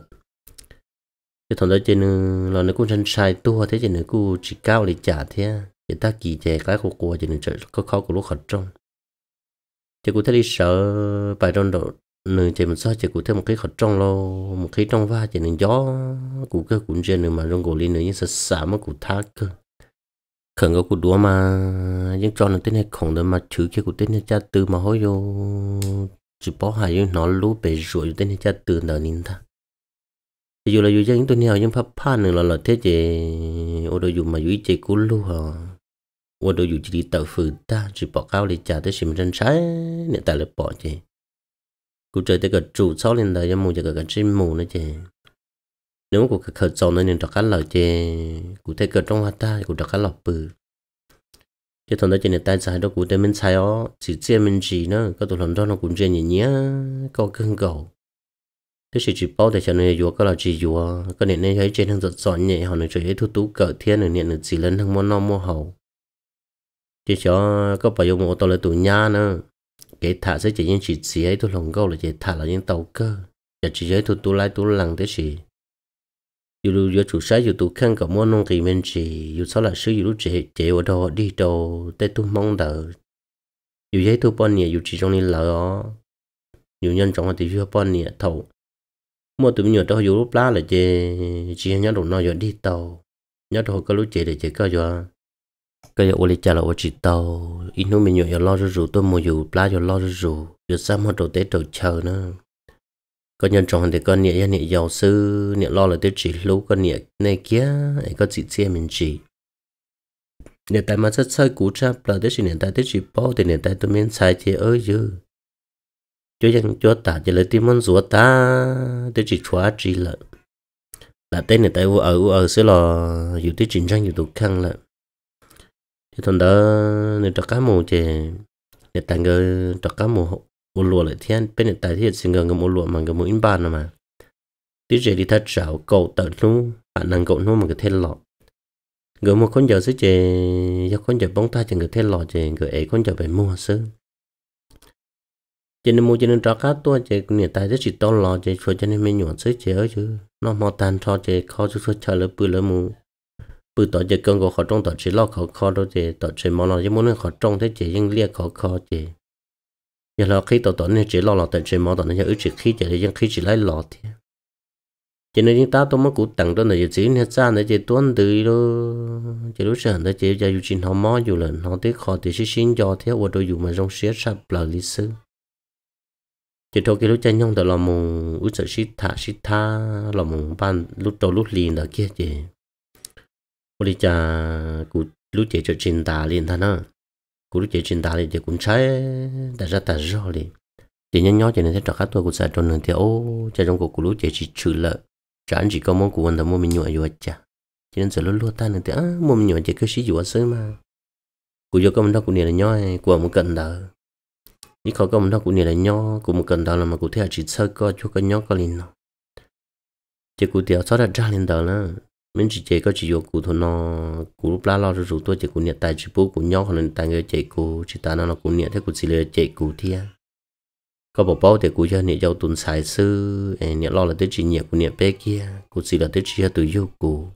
[SPEAKER 1] จะทำได้เจนึงเราเนี่ยกูชันชายตัวเท่เจนึงกูจิก้าวเลยจ่าเท่จะตากี่แจกแล้วกูกลัวเจนึงจะก็เข้ากูรู้ขัดจ้องจะกูที่ได้เสือไปโดนโด nên chỉ mình sao chỉ cụ thêm một cái khẩu trong lo một cái trong va chỉ nên gió cụ cơ cũng trên nữa mà trong cổ lên nữa nhưng sạch sả mà cụ thác cơ khẩn có cụ đua mà những cho nó tên này khổng đó mà chữ kia cụ tên này cha từ mà hối vô chỉ bỏ hại những nó lú bể rồi tên này cha từ nở nín ta dù là dù cho những tôi nhau những pháp pha nữa là là thế chế ô đồ dùng mà dù chế cú lú hả ô đồ dùng chỉ đi tàu phử ta chỉ bỏ cao để trả tới xìm chân trái nên ta lại bỏ chế cụ trời tới cái trụ sáu lên đời mù cho cái chim mù nữa chứ nếu cụ cái khởi sầu nó nên trọc khá lợi chứ cụ thấy cái trong hoa ta cụ trọc khá lọc bự chứ thằng đó chỉ là tay sai đó cụ tới mình sai ó chỉ chia mình chỉ nữa có tụi lần đó nó cũng chơi nhỉ nhé có cưng cầu thế chỉ chỉ bao để cho nên vừa có là chỉ vừa có nên nên thấy trên thằng giật sọn nhẹ họ nói chơi thu tú cỡ thiên này nên chỉ lên thằng món non mua hậu chỉ cho có phải dùng ô tô là tụi nhà nữa cái thả sẽ chỉ những chỉ chỉ ấy tôi lòng câu là chỉ thả là những tàu cơ giờ chỉ ấy tôi tôi lái tôi lằng thế gì, dù lúc giờ chủ sai dù tôi khăn cả mua nông kỳ mình chỉ dù sau là sư dù lúc chỉ chỉ ở đó đi đâu để tôi mong đợi dù giấy tôi bao nhiêu dù chỉ trong này lỡ dù nhân trong họ thì chưa bao nhiêu thầu mua tụi nhiều đó dù lúc lá là chỉ chỉ nhớ đồ nó giờ đi tàu nhớ đồ có lúc chỉ để chỉ có rồi cái ô uli chả là ô chỉ tàu ít nữa mình nhớ lo rồi rủ tôi mua dù lá rồi lo rồi rủ giờ sao mà đầu tế đầu chờ nữa có nhân tròn thì con nhẹ nhẹ giàu sư nhẹ lo là tôi chỉ lú con nhẹ này kia ấy có chị xe mình chỉ nhẹ tại mà rất sai cú cha, là tôi chỉ nhẹ tại tôi chỉ bỏ thì nhẹ tại tôi miễn sai thì ơi chứ cho rằng cho ta chỉ là tiền món rùa ta tôi chỉ xóa chỉ là là tên này tại ở ở xứ lò dù tôi chỉnh trang dù tục khăn lại thì thằng đó nên trắc cá mù chè để tàng người trắc cá mù ô lúa lại thiên bên này tại thì sinh gần cái mù lúa mà cái mù in bàn mà tí chè đi thắt sạo cầu tận nu bạn năng cầu nu mà cái thiên lọ người một con giờ sứ chè do con giờ bóng ta chừng người thiên lọ chè người ấy con giờ phải mua sứ cho nên mua cho nên trắc cá tua chè người tại rất chỉ to lọ chè cho nên mình nhọn sứ chè ở chứ nó mò tan cho chè khó chút chút chờ lỡ bự lỡ mù bự tổ chức công cuộc khó trong tổ chức lo khó khó đó thì tổ chức món nó chứ muốn khó trong thế chỉ nhưng liệt khó khó chỉ giờ là khi tổ tổ nên chỉ lo là tỏ chỉ món tỏ nên ước chỉ khi chỉ nhưng khi chỉ lấy lo thì chỉ nên chúng ta tôi mới cố tặng cho là giờ chỉ nên ra nữa chỉ tuân từ đó chỉ lúc sáng đó chỉ giờ dù chỉ họ mò dù là họ tiếc khó thì sẽ xin cho thế và đôi dù mà trong xé sập là lý sư chỉ thôi cái lúc chân nhông đó là mùng ước chỉ thả sĩ tha là mùng ban lúc đầu lúc liền đó kia chỉ 我哋就古路解决真大连他呢，古路解真大连就古拆，但是但是好哩，点样鸟就能在找看多古在做能跳哦，在中国古路解是除了，咱只搞蒙古文的莫名鸟有家，只能走路落单能跳啊，莫名鸟就可是有生嘛，古有搞门到古年的鸟哎，古冇跟的，你考搞门到古年的鸟，古冇跟到了嘛，古跳只测个就个鸟个零了，结果跳操的炸领导了。mình chỉ chạy có chỉ vô cụ thôi nó cụ lúc lá lo rồi rủ tôi chạy cụ nhiệt tại chỉ bố cụ nhau hơn tài người chạy cụ chỉ ta nó cụ nhận thấy cụ chỉ là chạy cụ thia có bảo bảo thì cụ cho nhận giao tuần xài sư nhận lo là tới chỉ nhận cụ nhận bé kia cụ chỉ là tới chỉ tự yêu cụ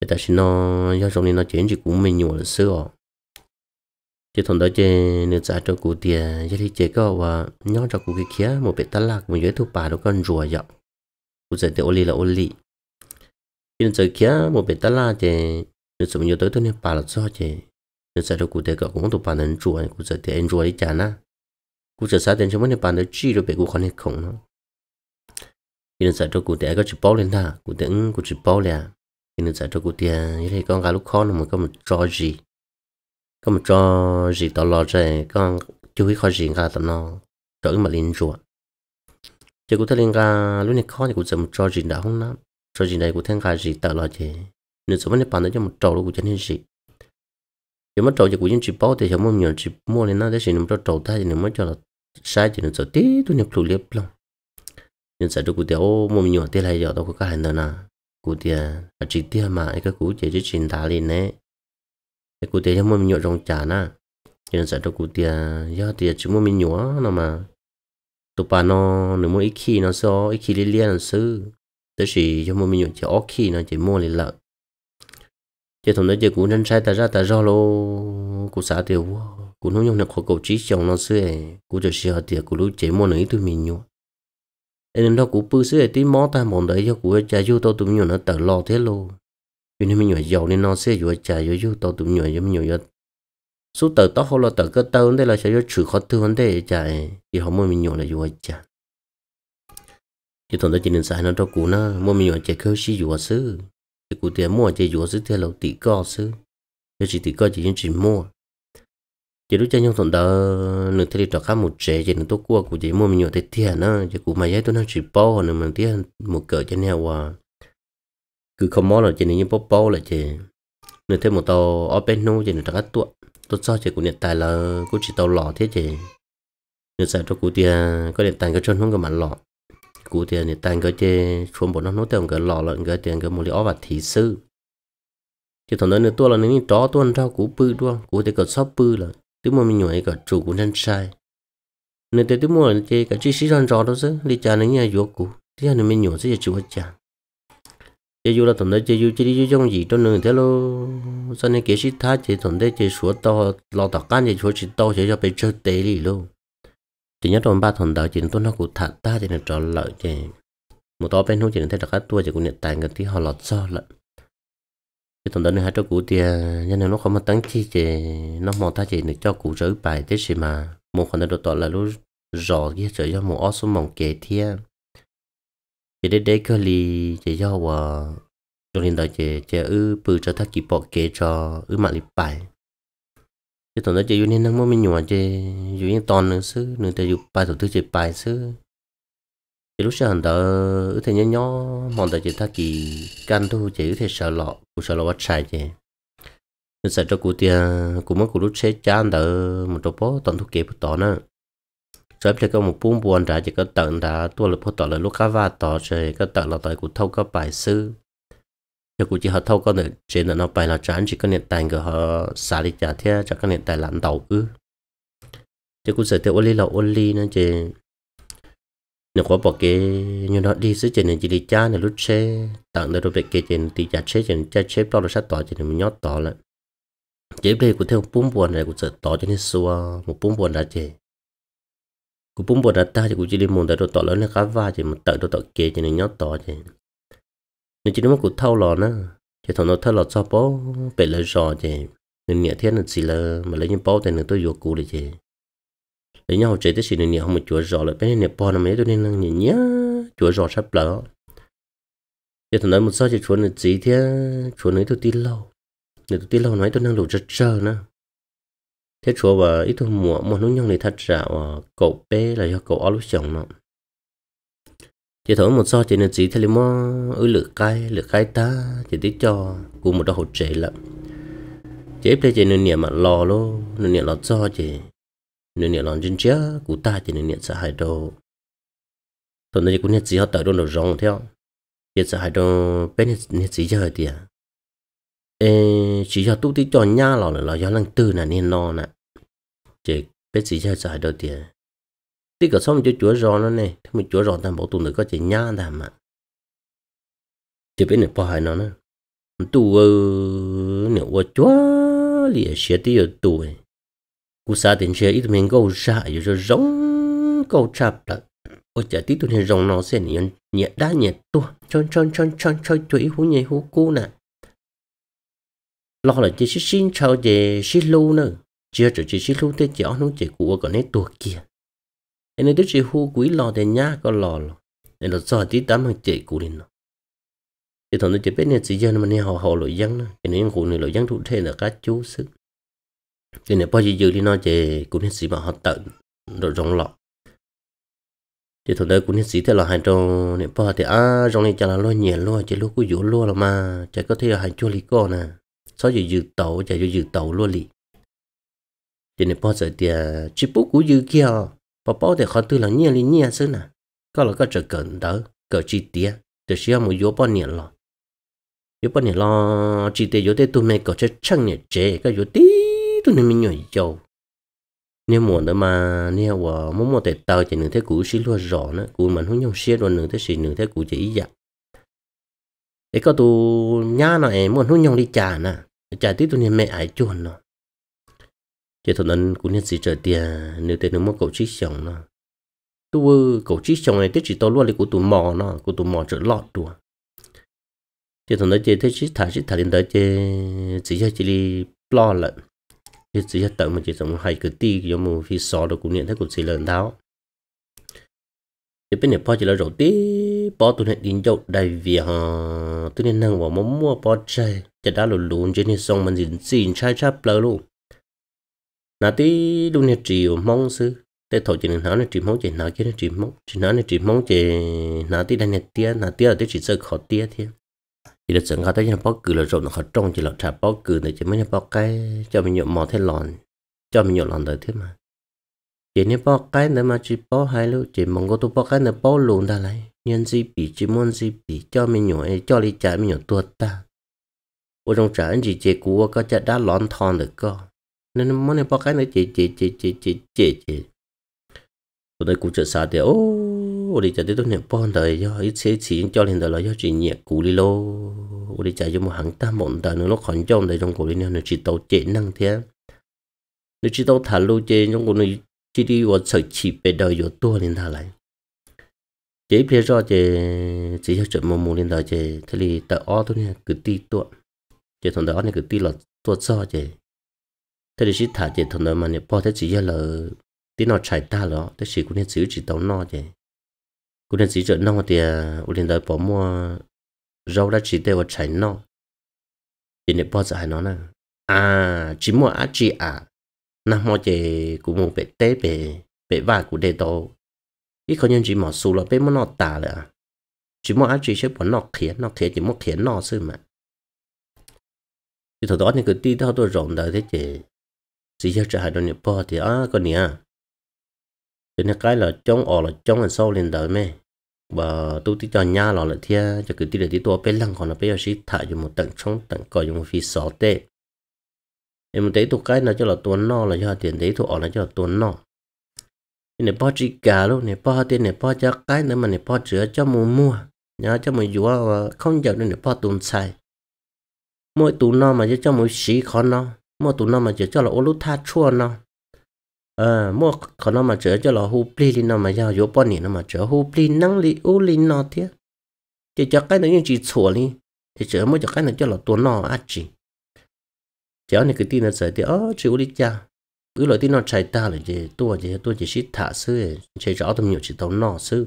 [SPEAKER 1] thế ta xin nó do trong này nó chuyển chỉ cũng mình nhiều là sư ọ chỉ thằng đó chơi nửa trả cho cụ tiền giờ thì chạy có và nhóc cho cụ cái kia một bé tát lạc một dưới thu bà đó con rùa dọc cụ sẽ thì ô li là ô li nhưng giờ kia một bên ta la chè nhưng sớm nhiều tới tôi nên bà là sao chè nhưng giờ đâu cụ thể cậu cũng tụ bà nên chùa cụ giờ thì anh chùa đi chả na cụ giờ sáng đến chúng mình bà nên chi rồi bị cụ khó nên khổng nó nhưng giờ đâu cụ thể có chỉ bao lên ta cụ thể cụ chỉ bao liền nhưng giờ đâu cụ thể như thế con gái lúc khó nó mới có một trò gì có một trò gì tao lo rồi con chú ý khó gì cả tao nó trở mà lên chùa chứ cụ thể lên ra lúc này khó thì cụ giờ một trò gì đã không lắm cho gì này của thằng khai gì tờ là gì nếu số vấn đề bàn đó cho một trầu của chân gì nếu mà trầu thì của chân chỉ bảo thì hiểu mong nhiều chỉ mua lên nó để xin một trầu thay thì nó mới cho là sai thì nó sẽ tí tôi nhập lụ liếp lòng nhưng sợ được của tiểu mong nhiều thế này giờ đâu có cái hàng đó nào cụ tia à chỉ tia mà cái cụ chỉ chỉ xin đá lên nè cái cụ tia không mua nhiều trong chả na cho nên sợ cho cụ tia do tia chỉ mua nhựa nó mà tụ bà nó nếu mua ít khi nó so ít khi liên liên sư đó chỉ cho mua mình nhộn chỉ ok nó chỉ mua liền lợi chứ thằng đó chỉ cũng nên sai ta ra ta do lô cũng xả tiền quá cũng nói nhung là khó cầu trí chồng nó xưa cũng chỉ sợ tiền cũng lúc chỉ mua nấy tụi mình nhộn nên đó cũng bự xưa tí mó ta mòn đấy cho cũng cha du tao tụi mình nhộn nó tự lo thế luôn vì nên mình nhộn giàu nên nó sẽ vừa cha vừa du tao tụi mình nhộn cho mình nhộn số tờ tao họ là tờ cơ tao đây là sẽ cho trừ khó thương đấy cha, thì họ mua mình nhộn là vừa cha chỉ thằng đó chỉ nên sai nó cho cũ nữa mua mình chạy khơi xí dùa sư thì cú tiền mua chạy dùa sư theo lầu tỷ co sư nếu chỉ tỷ co chỉ nên chỉ mua chỉ lúc chơi nhau thằng đó nửa thế thì trò khác một chế chỉ nên tốt qua cú chỉ mua mình nhỏ thế tiền nữa, chỉ cú mà giấy tôi nó chỉ bao nữa mình tiền một cỡ cho nhau à. qua, cứ không mó là chỉ nên như bao bao là chỉ nửa thế một tàu open no chỉ nên trò khác tuột tôi cho chế cú hiện tại là cú chỉ tàu lọ thế chế nửa sao cho cú tiền có điện tài cái chân không có mặt lọ cụ tiền thì tăng cái chế chuẩn bộ nó nốt tiền cái lò lợn cái tiền cái một liễu và thị sư chứ thằng đó nữa tôi là những cái chó tôi ăn rau củ bự đua củ thì còn sóp bự là tí mua mình nhồi cái chủ của nhân sai nên tới tí mua là chế cả chi sĩ ăn rau đó chứ đi chả nếu như vô củ thế nên mình nhồi sẽ chủ hết chả chế du là thằng đó chế du chế đi du trong gì trong nương thế lo sau này kế sĩ thái chế thằng đó chế sủa to lo tạc can chế sủa chỉ to chế cho bị chơi tệ đi luôn chỉ nhớ trong ba thằng đầu chỉ tôi nó cũng thật ta chỉ là trò lợi chỉ một tao bên hông chỉ là thấy được các tua chỉ cũng nhận tài người tí họ lọt so lận cái thằng đó này hai cho cụ tiền à, nhân này nó không mà tăng chi chỉ nó mò ta chỉ được cho cụ rỡ bài thế gì mà một khoản được tỏ là lúc rõ kia trở cho một ó số mỏng kề thia chỉ để đấy cơ lì chỉ do và cho nên đó chỉ chỉ ư bự cho thắt kịp bỏ kề cho ư mà lì bài chứ tao nói chơi yêu nên nó mới nhỏ chơi dù yên toàn nữa xứ nữa ta dù bài thủ tư chơi bài xứ chỉ lúc sau hàng đó ước thế nhớ nhó mòn tại chỉ thắc kỳ can thu chỉ ước thế sợ lọ cụ sợ lọ bắt sai chơi, nên sợ cho cụ tia cụ mất cụ lúc sẽ chán đỡ một chỗ bó toàn thu kịp tỏ nữa rồi phải có một buôn buồn ra chỉ có tận đã tua là phô tỏ là lúc cá va tỏ rồi có tận là tại cụ thâu có bài sư cho cụ chỉ họ thâu con được trên là nó bài là chán chỉ có nền tảng của họ xả đi trả thế cho các nền tảng lãnh đầu cứ cho cụ sở theo ô li là ô ly nó chỉ nó có bỏ cái như nó đi xứ trên nền chỉ đi cha nền lúc xe tặng nó rồi về cái trên thì trả xe trên cha xe bao là sát tỏ trên mình nhót tỏ lại chế đây cụ theo bún buồn này cụ sở tỏ cho nên xua một bún buồn đã chế cụ bún buồn đã ta thì cụ chỉ đi mùng đã đồ tỏ lớn là cá va chỉ một tận đồ tỏ kia cho nên nhót tỏ chứ nên chỉ đúng một thâu lò nữa chỉ thằng nó thâu lò cho bố bể lỡ rò chị nên nhẹ thế là chỉ là mà lấy những bố thì nó tôi vô cũ để chị lấy nhau chế tới chỉ nên nhẹ không một chuột rò lại bên nhẹ bò nó mấy tôi nên nhẹ nhá chuột rò sắp lỡ giờ thằng nói một sao chỉ chuột là chỉ thế chuột nói tôi tin lâu nên tôi tin lâu nói tôi đang lụt chờ chờ nữa thế chuột và ít thôi mùa mà nó nhung này thật ra ờ, cậu bé là do cậu ở lúc chồng nó chỉ thổi một so chỉ nên chỉ thay mo ứ lửa cay lửa cay ta chỉ tí cho cụ một đôi hột trẻ lắm chỉ đây chỉ nên niệm mà lo lo nên niệm lo so chỉ nên niệm lo chân chia cụ ta chỉ nên niệm sợ hãi đồ thằng này cũng niệm chỉ họ tới đâu nó rong theo chỉ sợ hãi đồ bên niệm chỉ giờ thì à ê chỉ cho tu tí cho nha lò là lò do lăng tư là nên lo nè chỉ biết chỉ giờ sợ hãi đồ thì à đi cả xong cho chúa rò nó này, thế mà chúa rò ta bảo tụi được có chỉ nhá ta mà chỉ biết nè phải nó nè tụ nếu qua chúa lìa xe tí ở tụi cú sa tiền xe ít mình câu sa rồi cho giống câu chạp là ô chả tí tụi này rồng nó sẽ nhẹ nhẹ đá nhẹ tua chon chon chon chon chon chuỗi hú nhẹ hú cú nè lo là chỉ xin chào về xin lâu nữa chưa trở chỉ xin lâu thế chảo nó chỉ của còn nét tua kia nên tôi chỉ hú quý lò thì nhá có lò lò nên là do tí tám hàng chạy cú lên nó thì thằng tôi chỉ biết nên chỉ dân mà nên họ họ lội dân cho nên cụ này lội dân thụ thế là cá chú sức cho nên bao giờ giờ đi nó chỉ cụ nên sĩ bảo họ tận rồi rong lọ thì thằng tôi cụ nên sĩ thế là hàng trong nên bao thì à rong này chả là lo nhẹ lo chỉ lo cú dỗ lo là mà chỉ có thể là hàng chua lì co nè sau giờ dự tàu chả giờ dự tàu luôn lì cho nên bao giờ thì à, chỉ bố cú dự kia bà bảo thì họ tư là nhẹ lên nhẹ xứ nè có là có trở cẩn đó cỡ chi tiết để xíu một yếu bao nhiêu lo yếu bao nhiêu lo chi tiết yếu thế tụi mày có chơi chăng nhẹ chế cái yếu tí tụi mình nhỏ giàu nếu muốn nữa mà nếu mà muốn một tết tàu chỉ nửa thế cũ xí luôn rõ nữa cũ mình không nhau xí rồi nửa thế xí nửa thế cũ chỉ ý dạ ấy có tụ nhà nó em muốn không nhau đi trà nè trà tí tụi mẹ ai chuồn nó chỉ thằng anh cũng nhận gì trở tiền nếu tiền nó mất cậu chích chồng nó tu cậu chích chồng này tết chỉ to luôn thì của tụ mò nó của tụ mò trở lọt đùa chỉ thằng nó chơi thế chỉ thả chỉ thả đến đó chơi chỉ cho chỉ đi lo lận chỉ chỉ cho tận mà chỉ sống hai cái ti giống một phi sò được cũng nhận thấy cũng chỉ lần tháo thì bên này po chỉ là rổ tí po tụi này đi dậu đại vì họ ờ, tụi này năng vào mua mua po chơi chỉ đã lùn lùn trên này xong mình dính xin chai chai plơ luôn nà tí luôn nè chịu mong sư thế thổi chỉ nó nè chịu mong chỉ nó kia nè chịu mong chỉ nó nè chịu mong chỉ nó tí đang nè tia nó tia tí chỉ sợ khó tia thế chỉ là sợ khó tới nó bóc cử là rộn nó khó trông chỉ là trả bóc cử này chỉ mới nè bóc cái cho mình nhộn mò thế lòn cho mình nhộn lòn tới thế mà chỉ nè bóc cái nữa mà chỉ bóc hai lúc chỉ mong có tu bóc cái nữa bóc luôn ta lại nhân gì bị chỉ muốn gì bị cho mình nhộn cho đi trả mình nhộn tuột ta ở trong trả anh chỉ chế cú có chả đã lón thon được co nên món này bao cái này chị chị chị chị chị chị chị tôi đây cũng chợ xa thì ô đi chợ tới tôi này bon đời do ít xe chỉ cho lên đời là do chị nhẹ cũ đi lô ô đi chạy cho một hàng tam bọn đời nó còn trong đời trong cổ đi nên chỉ tàu chế năng thế nó chỉ tàu thả lô chế trong cổ này chỉ đi vào sợi chỉ về đời vô tua lên thả lại chế phía do chế chỉ cho chuẩn một mù lên đời chế thế thì tờ o thôi nè cứ ti tua chế thằng đó này cứ ti là tua cho chế thế thì chỉ thả thằng nào mà nè bỏ thế chỉ là tí nào chạy ta đó thế chỉ cũng nên giữ chỉ tàu nọ chứ, cũng nên chỉ chỗ no thì u à, linh đợi bỏ mua rau đã chỉ để tàu chạy nọ, thì nè bỏ giải nó nè à chỉ mua á chỉ à năm mua thì cũng mua bể té bể bể vải của đề tàu ít không nhân chỉ mỏ xù là bể mua nọ tả là chỉ mua á chỉ sẽ bỏ nọ khiến nọ khiến chỉ mua khiến nọ thôi mà thì thật đó thì cứ đi theo tôi rộng đời thế chứ chỉ cho trả đồ nhập bò thì á con nhỉ cho nên cái là chống ở là chống ở sau lên đời mẹ và tu tí cho nhà là lại thia cho cứ tí để tí tua bé lăng còn là bé sĩ thả dùng một tầng trong tầng coi dùng một phi sọ tệ em thấy tu cái là cho là tuần nọ là cho tiền thấy thu ở là cho là tuần no nè bao chỉ cả luôn nè bao tiền nè bao cho cái nữa mà nè bao chữa cho mua mua nhà cho mình dùa không giờ nè bao tuần sai, mỗi tuần nọ mà cho cho mỗi xí khó nọ mua tụ nó mà chỉ cho là ô lút tha chua nó ờ mua có nó mà chỉ cho là hú pli đi nó mà giao yếu bọn nỉ nó mà chỉ hú pli năng li u li nó thế chỉ cho cái nó như chỉ chua đi thì chỉ mua cho cái nó cho là tụ nó à chỉ chỉ này cái tin là sợ thì ờ chỉ u đi cha cứ loại tin nó chạy ta là chỉ tua chỉ tua chỉ xít thả sư chỉ rõ tầm nhiều chỉ tàu nó sư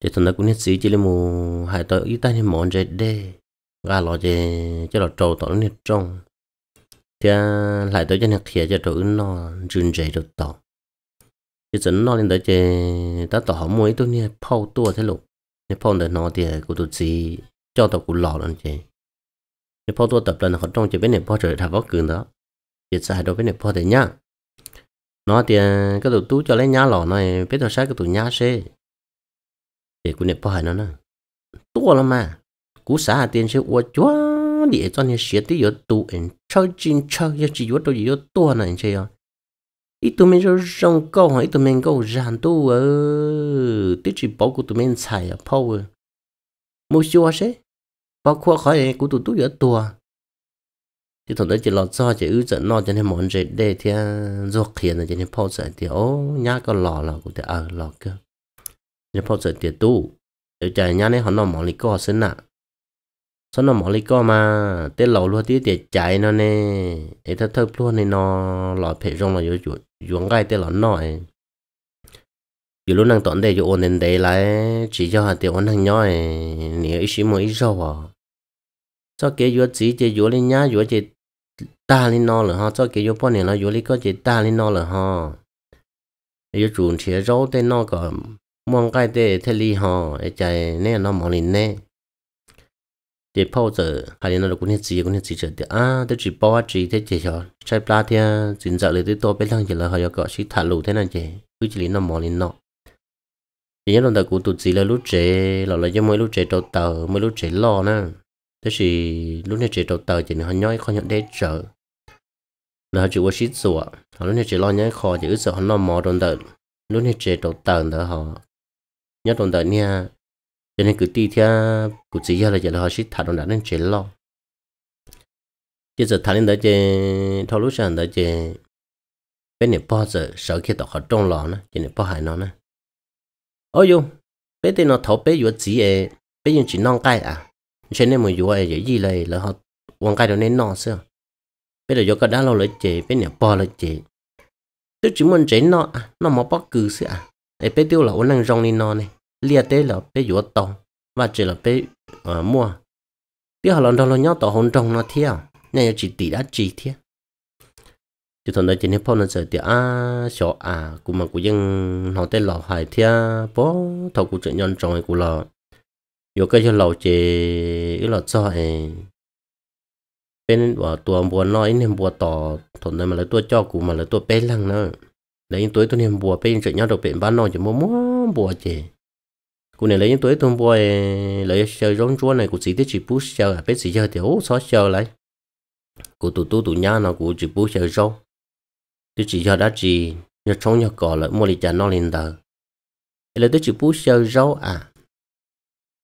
[SPEAKER 1] chỉ thằng nào cũng nhất sĩ chỉ là một hai tàu ít tay thì mòn chạy đê gà lò chỉ cho là trâu tàu nó nhất trong thế lại tới cho nhạc kia cho trụ nó rừng rễ được tỏ chứ dẫn nó lên tới chơi ta tỏ hỏng muối tôi nè phao tua thế lục nè phao để nó thì của tụt gì cho tao cũng lò lên chơi nè phao tua tập lần họ trong chơi bên nè phao trời thà vóc cường đó chỉ sai đâu bên nè phao để nhá nó thì à, cái tụt tú cho lấy nhá lò này biết tôi sai cái tụt nhá xe để của nè phao nó nè tua lắm mà cú xã tiền sẽ uất chúa địa cho nên sẽ tí yếu tù ảnh cho chín cho yếu chỉ yếu tù yếu tù này chơi à ít tụi mình cho rong câu hỏi tụi mình câu ràng tu chỉ bảo của tụi mình xài à phao à mua xíu bao khoa khỏi của tụi tụi yếu tù thằng đó chỉ lọt do chỉ ư dẫn nó cho nên món rệt đề thì ruột hiện là cho nên phao sợ thì ô nhá có lò lò của thì ở lò cơ nên thì tu để chạy nhá nên họ nó món lý co sinh nặng sao nó mỏ lấy co mà tết lẩu luôn tí tê chạy nó nè ấy thật thật luôn này nó lọ phê rong là yếu chuột chuồng gai tê lẩu nó ấy lúc năng tổn đề cho ổn định đấy lại chỉ cho hạt tiểu ổn thằng nhỏ ấy nè ít xí mới ít rau à sao kế yếu chỉ chế yếu lên nhá yếu chế ta lên nó rồi ha sao kế yếu bao nhiêu nó yếu lấy có chế ta lên nó rồi ha yếu chuồng chế rau tết nó còn mong cái tết thê ly ha ấy chạy nè nó mỏ lên nè để bao giờ hay là cũng nên chỉ cũng nên chỉ chờ được. à tôi chỉ bao chỉ thế chỉ cho trái ba thì chính à, giờ là tôi to bên thằng chỉ là họ có chỉ thả lù thế này chứ cứ chỉ lấy nó mò lên nọ thì nhất là cũng tụt chỉ là lúc trẻ là là mới mấy lúc trẻ đầu tờ mới lúc trẻ lo nè thế thì lúc này trẻ đầu tờ chỉ là nhói khó nhận để chờ là họ chỉ có xít sủa họ lúc này trẻ lo nhói khó chỉ ước sợ họ nó mò đồn tờ lúc này trẻ đầu tờ đó họ nhất đồn tờ nha cho nên cứ tí thia cứ chỉ là giờ họ sẽ thả nó đã nên chế lo chứ giờ thả lên đó chế thâu lúc sang đó chế bên này bao giờ sợ khi tao họ trong lò nữa cho nên bao hại nó nữa ôi yêu bé thì nó thấu bên vừa chỉ ấy bé nhưng chỉ non cái à cho nên mình vừa ấy gì lại, là họ quan cái đó nên non sao, bây giờ có đã lâu lấy chế bên này bao lấy chế tôi chỉ muốn chế nó à, nó mà bắt cứ sao à để bé tiêu là uống năng rong đi non này lia tế là bé dũa tàu và chỉ là bé mua tiếc họ lần đầu lần nhau tổ hôn trong nó theo này chỉ tỷ đã chỉ theo chỉ thằng đấy chỉ nên phong nó giờ thì à sợ à cũng mà cũng dân họ tên lò hải theo bó thầu cũng chuyện nhân trong này bùa là 有个就老姐，有老早诶，เป็นว่าตัวบัวน้อยเนี่ยบัวต่อถนนมาเลยตัวจอกูมาเลยตัวเป้ลังเนอะแล้วยังตัวตัวเนี่ยบัวเป็นจุดยอดดอกเป็นบ้านนอนจะมัวมัวบัวเจ cụ này lấy những túi tuần bồi lấy chơi rong chúa này cụ chỉ tiết chỉ bút chơi à biết chỉ chơi thì ô xóa chơi lại cụ tụ tụ tụ nhau nào cụ chỉ bút chơi rong tiết chỉ chơi đã chỉ nhặt trông nhặt cỏ lại mua đi trả nó lên tờ lấy tiết chỉ bút chơi rong à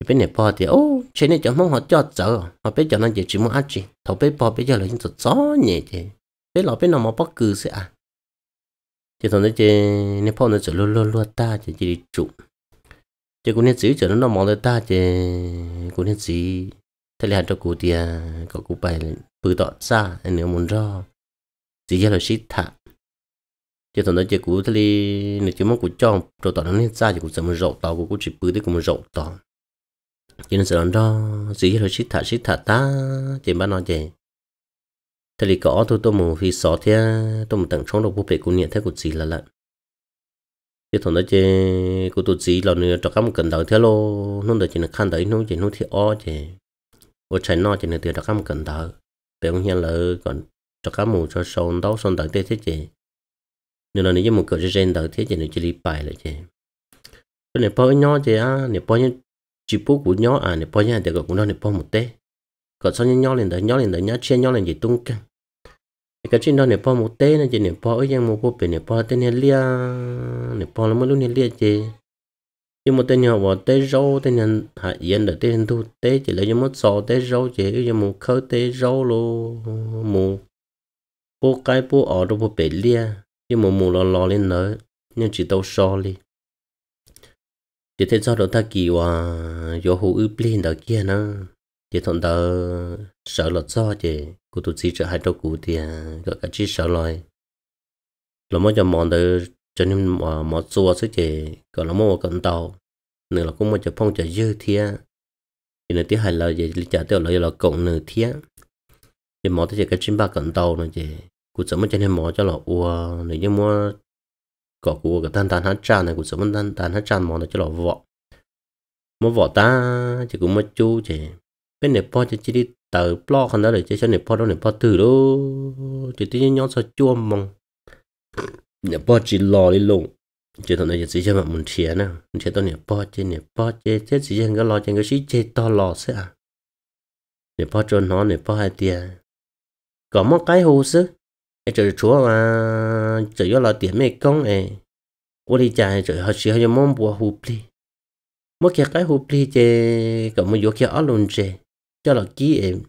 [SPEAKER 1] bên này bò thì ô trên này chẳng mong họ cho chở họ biết cho nó chỉ chỉ muốn ăn chỉ thầu biết bò bây giờ là những tụt gió nhẹ chứ biết lọ biết nó mà bắt cừ sẽ à chỉ thằng đấy chứ nên phong nó chỉ luôn luôn luôn ta chỉ chỉ trụ chỉ cũng nên giữ cho nó nó mong tới ta chỉ cũng nên giữ thế là cho cụ tiền có cụ bài bự tọt xa nếu muốn rõ chỉ cho là xích thả chỉ tận đó chỉ cụ thế là nếu chỉ muốn cụ cho rồi tọt nó nên xa chỉ cụ sẽ muốn rộng tàu cụ chỉ bự tới cũng muốn rộng tàu chỉ nên sợ rõ chỉ cho là xích thả xích thả ta chỉ bán nó chỉ thế là có tôi tôi muốn phi sọ thế tôi muốn tặng trong đầu bộ bể cụ niệm thế cụ gì là lận cái thằng đó chơi cô tụt gì là nữa cho các một cần đầu thế lo nó đợi chỉ là khăn đấy nó chỉ nó thì o chỉ ô chạy nó chỉ là từ cho các một cần đầu để ông hiện là còn cho các một cho sòn đó sòn đợi thế thế chỉ nên là nếu một cửa chơi trên đợi thế chỉ là chỉ đi bài lại chỉ cái này bao nhỏ chỉ à này bao nhiêu chỉ bố của nhỏ à này bao nhiêu để gọi của nó này bao một tế còn sau những nhỏ lên đấy nhỏ lên đấy nhỏ chia nhỏ lên gì tung căng cái chuyện đó nè po một tê này chỉ nè po ấy giang một po bên nè po tên nè lia nè po là mới lúc nè lia chứ nhưng một tên nhỏ bỏ tê râu tên nhân hạ yên đợi tên thu tê chỉ là nhưng mất sò tê râu chỉ nhưng một khơi tê râu lô mù bố cái bố ở đâu bố bể lia nhưng mà mù lò lò lên nở nhưng chỉ tao sò li chỉ thấy sao đó ta kỳ hòa vô hồ ư plin đó kia nè chỉ thằng đó sợ lọt cho chứ cụ tụt chỉ trở hai trâu cụ thì à, gọi cả chỉ sợ loài là mỗi giờ mòn từ cho nên mà mọt xua sức chứ còn là mỗi cận tàu nữa là cũng một chợ phong chợ dư thia thì nó tiếng hai là gì chợ tiêu là là cộng nửa thia thì mỏ tới cái chín ba cận tàu nữa chứ cụ sợ mới cho nên mỏ cho là ua nếu như mua có cụ cái tan tan hát tràn này cụ sợ mới tan tan hát tràn mỏ nó cho là vọ mua vọ ta chỉ cũng mất chú chứ bên này po cho chỉ đi tờ plo còn đó để cho này po đó này po thử đó chỉ tí nhón sao chua mong này po chỉ lò đi luôn chỉ thằng này chỉ cho mà muốn chia nè muốn chia tao này po chơi này po chơi thế chỉ cho cái lò chơi cái gì chơi to lò sẽ à này po cho nó này po hai tia có một cái hồ sứ ai chơi chúa mà chơi vô lò tiền mấy con này cô đi chơi chơi họ chơi hay mong bùa hồ pli mỗi cái cái hồ pli chơi có một vô kia ở luôn chơi cho là kỹ em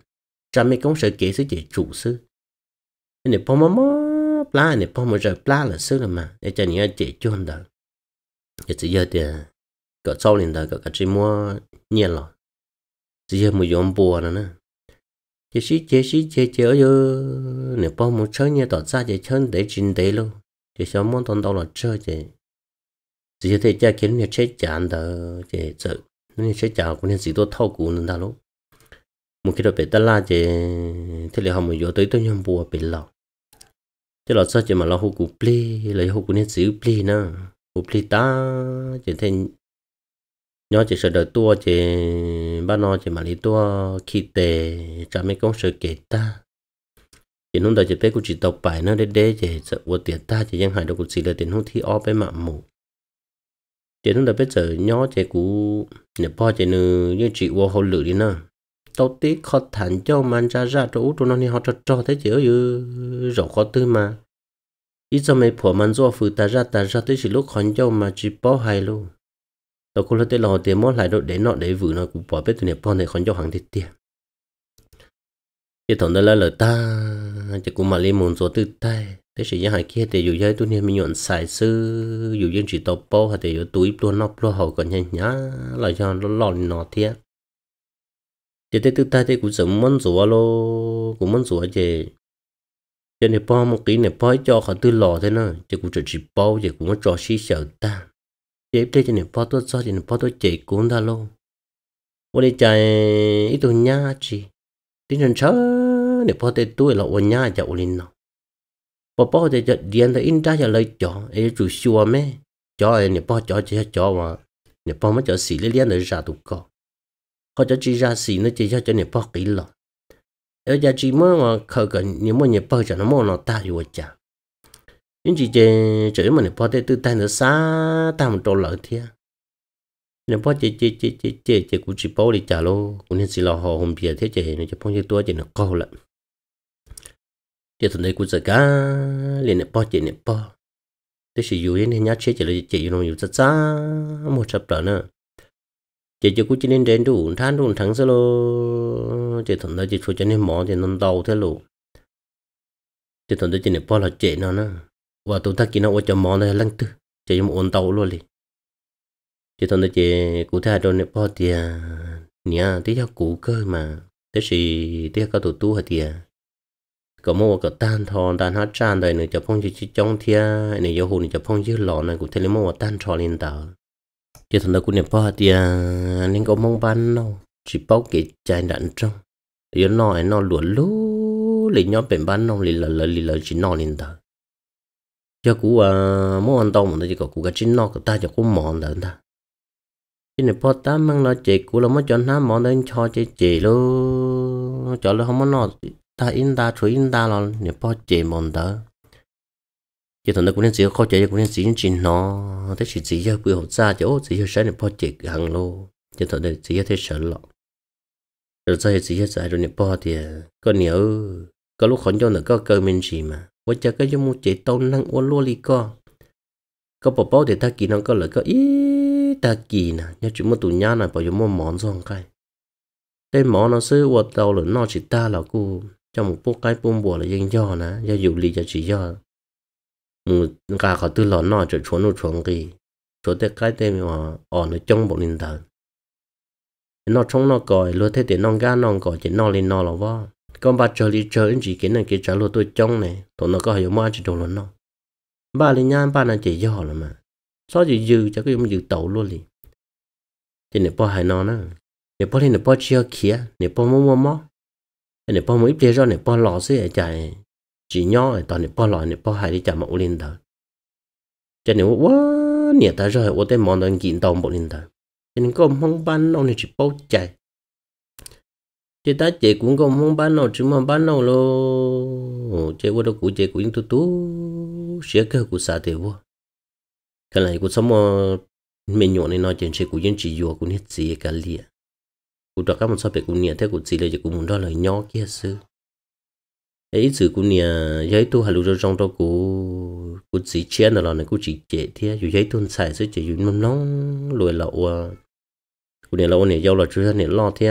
[SPEAKER 1] cha mẹ cũng sợ kể sự chỉ chủ sư nên bom bom pla nên bom rồi pla là sư là mà để cho những chỉ chuẩn đó để chỉ giờ thì sau liền đó có cái chỉ mua nhiều lắm chỉ giờ mua giống bùa nữa nè chỉ sĩ chỉ sĩ chỉ chỉ ở giờ nếu bao một chơi nhiều tọt ra chỉ chơi để chín để luôn chỉ sao muốn tồn đâu là chơi chỉ chỉ thấy cha kiến nhiều chơi chán nên chơi chán cũng nên gì đó thâu cú nên ta luôn một khi rồi bị ta la thì thế là họ mới vô tới tôi nhom bùa bị lọ thế là sao chỉ mà lo hụt cục pli lấy hụt cục nên giữ pli nè hụt pli ta chỉ thấy nhớ chỉ sợ đời tua chỉ ba nó chỉ mà lấy tua khi tệ cha mấy con sợ kể ta chỉ nông đời chỉ biết cũng chỉ tàu bài nó để để chỉ sợ vô tiền ta chỉ giang hải đâu cũng chỉ là tiền hụt thi o bé mạng mù chỉ nông đời biết sợ nhớ chỉ cú nhập po chỉ nư như chị vô hôn lử đi nè tốt tí khó thành cho mà ra ra chỗ út nó họ cho cho thế chứ như ừ, rộng khó tư mà ít cho mấy phổ mặn do phụ ta ra ta ra tới chỉ lúc khẩn cho mà chỉ bỏ hay luôn tao cũng là tới lò tiền mất lại đâu để nọ để vử nó cũng bỏ biết tụi này bọn này khẩn cho hàng thịt tiền cái thằng đó là lời ta chỉ cũng mà lấy mồm số tư tay thế chỉ những hàng kia thì dù giới tụi này mình nhận xài sư dù dân chỉ tao bỏ hay thì dù túi tuôn nóc lo hậu còn nhanh nhá là cho nó lòn nọ thiệt chỉ tới tư ta thì cũng sớm món rùa lô cũng muốn rùa chị cho nên bao một kỹ này bao cho họ tư lo thế nào, chỉ cũng chỉ bao chỉ cũng cho xí sợ ta chế thế cho nên bao tôi cho cho nên bao tôi chị cũng ta lô 我哋在一度伢子，啲人车你跑得多了，我伢就我领了。我跑得就连到人家就来叫，哎，就笑咩？叫哎，你跑叫只叫哇，你跑乜叫死你连到啥都搞。họ cho chỉ ra xì nó chỉ ra cho nên bóc kỹ lọ ở nhà chỉ mới mà khờ cần nếu mà nhà bao giờ nó mua nó ta thì chả nhưng chỉ chơi chơi mà nhà bao thế tự tay nó xa ta một trâu lợn thế nhà bao chơi chơi chơi chơi chơi chơi cũng chỉ bao đi trả lô cũng nên xì lọ họ hôm bia thế chơi nó chỉ phong chơi tua chơi nó câu lợn thì thằng đấy cũng giờ cá liền nhà bao chơi nhà bao thế sử dụng đến nhà chơi chơi là chơi nó dùng rất xa một chập trở nữa chị cho cô chỉ nên đến đủ than đủ thắng sao lo chỉ thằng đó chỉ cho cho nên mỏ thì nằm đầu thế lụ chị thuận đó chị nên bỏ là chị nó nữa và tôi thắc kia nó ở cho mỏ này lăng tư chị cho một ôn tàu luôn đi chị thuận đó chị cụ thể đâu nên bỏ thì nhà tí cho cụ cơ mà thế thì tí cho tụi tu hả thì có mua có tan thon tan hát tràn đây nữa cho phong chỉ chỉ trong thia này giờ hồn cho phong chỉ lọ này cụ thể lấy mua tan tròn lên tàu giờ thằng đó cũng niệm bao thì anh à, có mong ban đâu chỉ bao cái chai đạn trong thì nó nói nó lúa lú lấy nhóm bền ban nó lấy là lấy là chỉ nó lên đó giờ cú à muốn ăn tao mà chỉ có cú cái chỉ nó của ta cho cú mòn đó ta chỉ này bao ta mang nó chạy cú là mới cho nó mòn đến cho chạy chạy luôn cho nó không muốn nó ta in ta chuối in ta là này bao chạy mòn đó giờ thằng nó cũng nên chỉ khó chơi cũng nên chỉ chỉ nó thế chỉ chỉ cho bữa học ra chỗ chỉ cho sáng để bỏ chỉ hàng lô giờ thằng này chỉ cho thế sợ lọ rồi sau chỉ cho giải rồi này bỏ thì à, có nhiều có lúc khó cho nó có cơ mình gì mà với giờ cái giống một chỉ tao năng uốn lúa li co có bỏ bỏ thì ta kỳ nó có lợi có ít ta kỳ nè nhớ chỉ một tụ nhá này bỏ giống một món xong cái đây món nó sẽ uốn tao là nó chỉ ta là cô trong một bộ cái bùm bùa là dân do nè do dụ lì cho chỉ do cả họ tư lo nọ cho chuồn nó chuồn gì chỗ thế cái thế mà ở nó trong bộ linh thần nó trong nó còi luôn thế để non ga non còi chỉ non lên non là vợ con ba chơi đi chơi chỉ cái này cái trả luôn tôi trong này tụi nó có hiểu mà chỉ đồ luôn nó ba lên nhan ba là chỉ do là mà sao chỉ dư cho cái ông dư tẩu luôn liền thì nè po hai nó nè nè po thì nè po chia kia nè po mua mua mó nè po mỗi chơi ra nè po lọ xí ở chạy chỉ nhỏ toàn nè bao lòi nè bao hai đi chạm mẫu lên thôi, cho nên quá nhiệt ta rồi ô tên mòn đơn kiện tàu bộ lên thôi, cho nên có mong ban nó nè chỉ bao chạy chế ta chế cũng có mong ban nó chứ mong ban nó lo chế qua đâu cũng chế cũng tu tu sẽ cơ cũng xả thế, vô cái này cũng sống mình nhọn này nói chuyện sẽ cũng dân chỉ vừa cũng hết gì cả liền cũng đặt các một số việc cũng nhiệt thế cũng gì là cũng muốn đó là nhỏ kia xưa ấy sự cũng nè, giấy tôi hà lụ cho trong đó cũng cũng chỉ chia là này cũng chỉ che thế dù giấy tôi xài sẽ chỉ dùng nóng nóng lùi lậu à cũng nè lậu nè giao là chú nè lo thế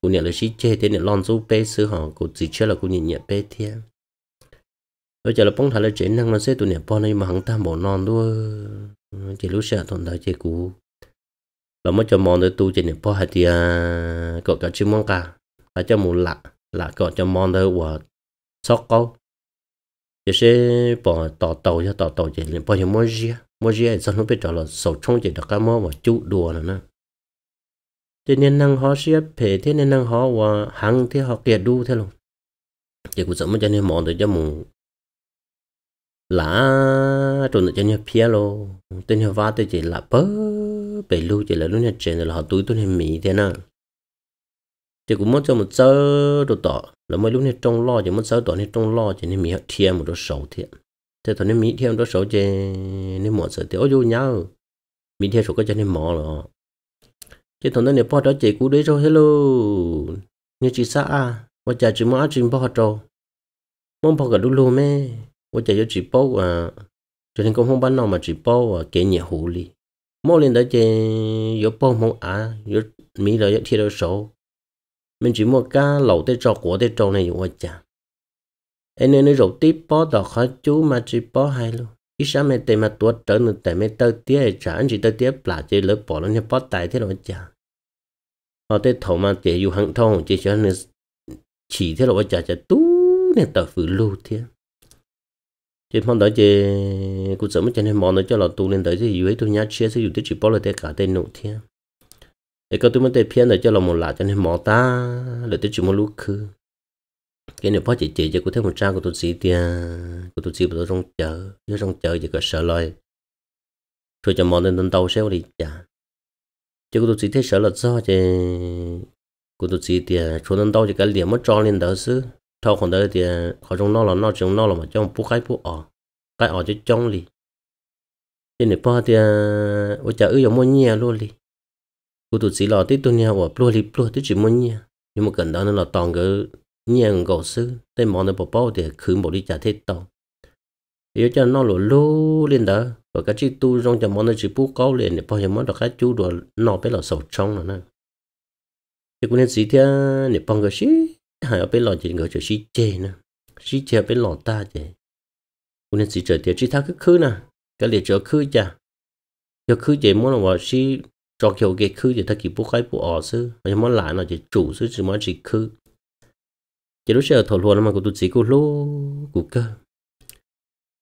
[SPEAKER 1] cũng nè là chỉ che thế nè lon số bé sứ họ cũng chỉ che là cũng nhìn nhẹ bé thế bây giờ là bóng thả là chế năng nó sẽ tụi nè, bao này mà hắn ta bỏ non đua chỉ lúc sẽ tồn tại chế cũ là mới cho mòn tôi tu chế nè, bao hạt thì cậu cả chim mong cả là cho mù lạ lạ cọ cho mòn thôi và sóc câu giờ sẽ bỏ tỏ tàu cho tỏ tàu chỉ lên bỏ cho mua ria mua ria sau nó biết trở là sầu trông chỉ được cái mua mà chú đùa nữa nè thế nên năng họ sẽ phê thế nên năng họ và hàng thế họ kia đu thế luôn chỉ cũng sợ mới cho nên mòn được cho mùng lá trộn được cho nên phía luôn tên họ vá thì chỉ là bớ bể lưu chỉ là lúc này chuyện là họ túi tôi nên mỹ thế nào chỉ cũng muốn cho một giờ đồ tỏ là mấy lúc này trong lo chỉ muốn giờ tỏ này trong lo chỉ nên mi thiêm một đồ sầu thiện thế thôi nên mi thiêm đồ sầu chỉ nên mọi sự thì ôi vô nhau mi thiêm sầu cái cho nên mỏ rồi chỉ thôi nên bỏ đó chỉ cú đấy rồi hello như chị xã à và chả chỉ muốn ăn bỏ trâu mong bỏ cả đu lù mê và chả cho chị bỏ à cho nên cũng không bán nào mà chị bỏ à kể nhẹ hồ li mỗi lần đó chỉ yếu bỏ mong à yếu mi là yếu thiệt đồ sầu mình chỉ mua cá lẩu tới trò của tới trâu này dùng chả anh nên nói rượu tiếp bó đỏ khó chú mà chỉ bó hai luôn ít sáng mẹ tề mà tuột trở nữa tề mẹ tơ tía hay trả anh chỉ tơ tía là chỉ lỡ bỏ lên bó tài thế rồi chả họ tới thầu mà chỉ dù hằng thông chỉ cho nên chỉ thế rồi chả chả tú nên tờ phử lưu thế chứ mong đợi chỉ cũng sớm cho nên mong đợi cho là tu lên tới thì dù ấy tôi nhá chia sẽ dùng tiếp chỉ bó là tới cả tên nụ thế cái câu tôi muốn tây phiên là cho là một lạ cho nên mỏ ta rồi tôi chỉ một lúc khứ cái này phó chỉ chỉ cho cô thấy một trang của tôi xí tiền, của tôi xí bữa tôi trong chợ nhớ trong chợ chỉ có sợ lời rồi cho mỏ lên tận đầu xéo đi chả cho của tôi xí thấy sợ là do chứ của tôi xí tiền, chỗ tận đầu chỉ cái liền mất cho lên đỡ xứ thao còn đỡ thì họ trong nó là nó trong nó là mà trong bút cái bút ở cái ở chứ trong đi cái này phó thì ôi chả ư giống mua nhẹ luôn đi cô tụt sĩ lò tí tu nhau và plua li plua tí chỉ muốn nha nhưng mà gần đó nó là toàn cái nhang gầu sư tên món nó bỏ bao thì khử bộ đi trả thế tao yêu cho nó lù lù lên đó và cái chiếc tu trong cho món nó chỉ bút câu liền để bao giờ món được cái chú đồ nó bé là sầu trong rồi nè thì cũng nên sĩ thế để bằng cái gì hay ở bên lò chỉ người chỉ sĩ chê nè sĩ chê bên lò ta chê cũng nên sĩ trở tiệt chỉ thắc cứ khứ nè cái liệt trở khứ chả cho khứ chê món là sĩ cho kiểu cái khứ thì thật kỳ bố khái bố ở sư mà món lại nó chỉ chủ sư chỉ món chỉ khứ chỉ lúc giờ thổ luôn mà cụ tụt chỉ cụ lô cụ cơ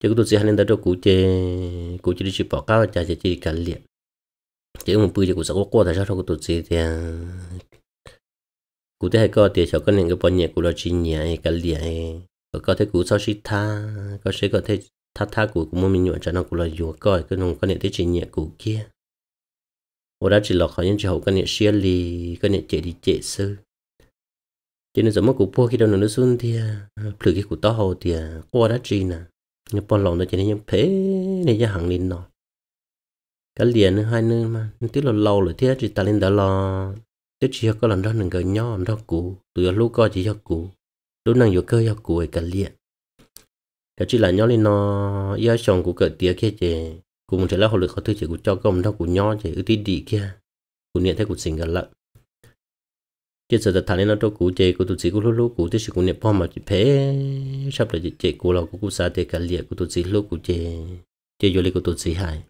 [SPEAKER 1] chỉ cụ tụt sĩ hai nên đó cụ chê cụ chỉ đi chụp bỏ cao chả chỉ chỉ cả liệt chỉ một bữa chỉ cụ sáu qua tại sao cụ tụt sĩ thì à, cụ thấy có thì cháu có nên cái bao nhiêu cụ lo chi nhẹ cả liệt có thể cụ sau khi tha có sẽ có thể tha tha của cũng muốn mình nhựa cho nó cụ lo dùa coi cái nông có nên tới chi nhà cụ kia 我 đã chỉ lọc họ những chỉ cái này xe lì cái này chạy đi chạy sư cho nên giờ mất cụ khi đâu nó xuống thì à, phử cái cụ to hậu thì à, qua đã chỉ nè nhưng po lòng nó chỉ nên những phế này cho hàng lên nó cái liền hai nữa mà tức là lâu rồi thế chỉ ta lên đã lo tức chỉ có lần đó đừng có nhỏ đó cụ từ lúc coi chỉ cho cụ lúc năng vô cơ cho cụ cái liền cái chỉ là nhỏ lên nó yêu chồng của cái tiệc kia chứ cũng trở lại hồ lực họ tư chỉ của cho công đó của nhỏ chỉ ưu tí đi kia của niệm thấy của sinh gần lợn chỉ sợ thật nên nó cho cụ chế của tụi sĩ của lúc lúc cụ thì sự của niệm phong mà chỉ phế sắp là chỉ chế của lò của cụ sa thì cả liệt của tụi sĩ lúc cụ chế chế vô lý của tụi sĩ hại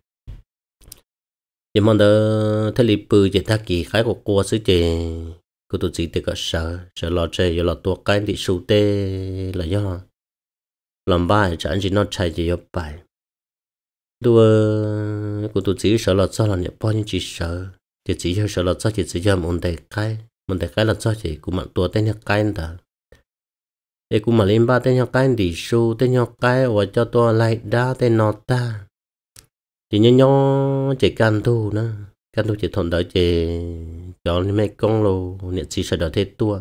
[SPEAKER 1] chỉ mong đó thế lý bự chỉ ta kỳ khái của cô sứ chế của tụi sĩ thì có sợ sợ lo chế rồi lo tua cái thì sưu tê là do làm bài chẳng chỉ nó chạy chỉ yếu bài đua ờ, của tụi chỉ sợ là cho là nhập bao nhiêu chỉ sợ thì chỉ sợ là cho chỉ chỉ giờ muốn để cái muốn để cái là cho chỉ cũng mặn tua tên nhau cái đó thì cũng mà lên ba tên nhau cái thì su tên nhau cái và cho tua lại đa tên nó ta thì nhớ nhớ chỉ can thu nữa can thu chỉ thuận đỡ chỉ cho mấy con lô nhận chỉ sợ đỡ thế tua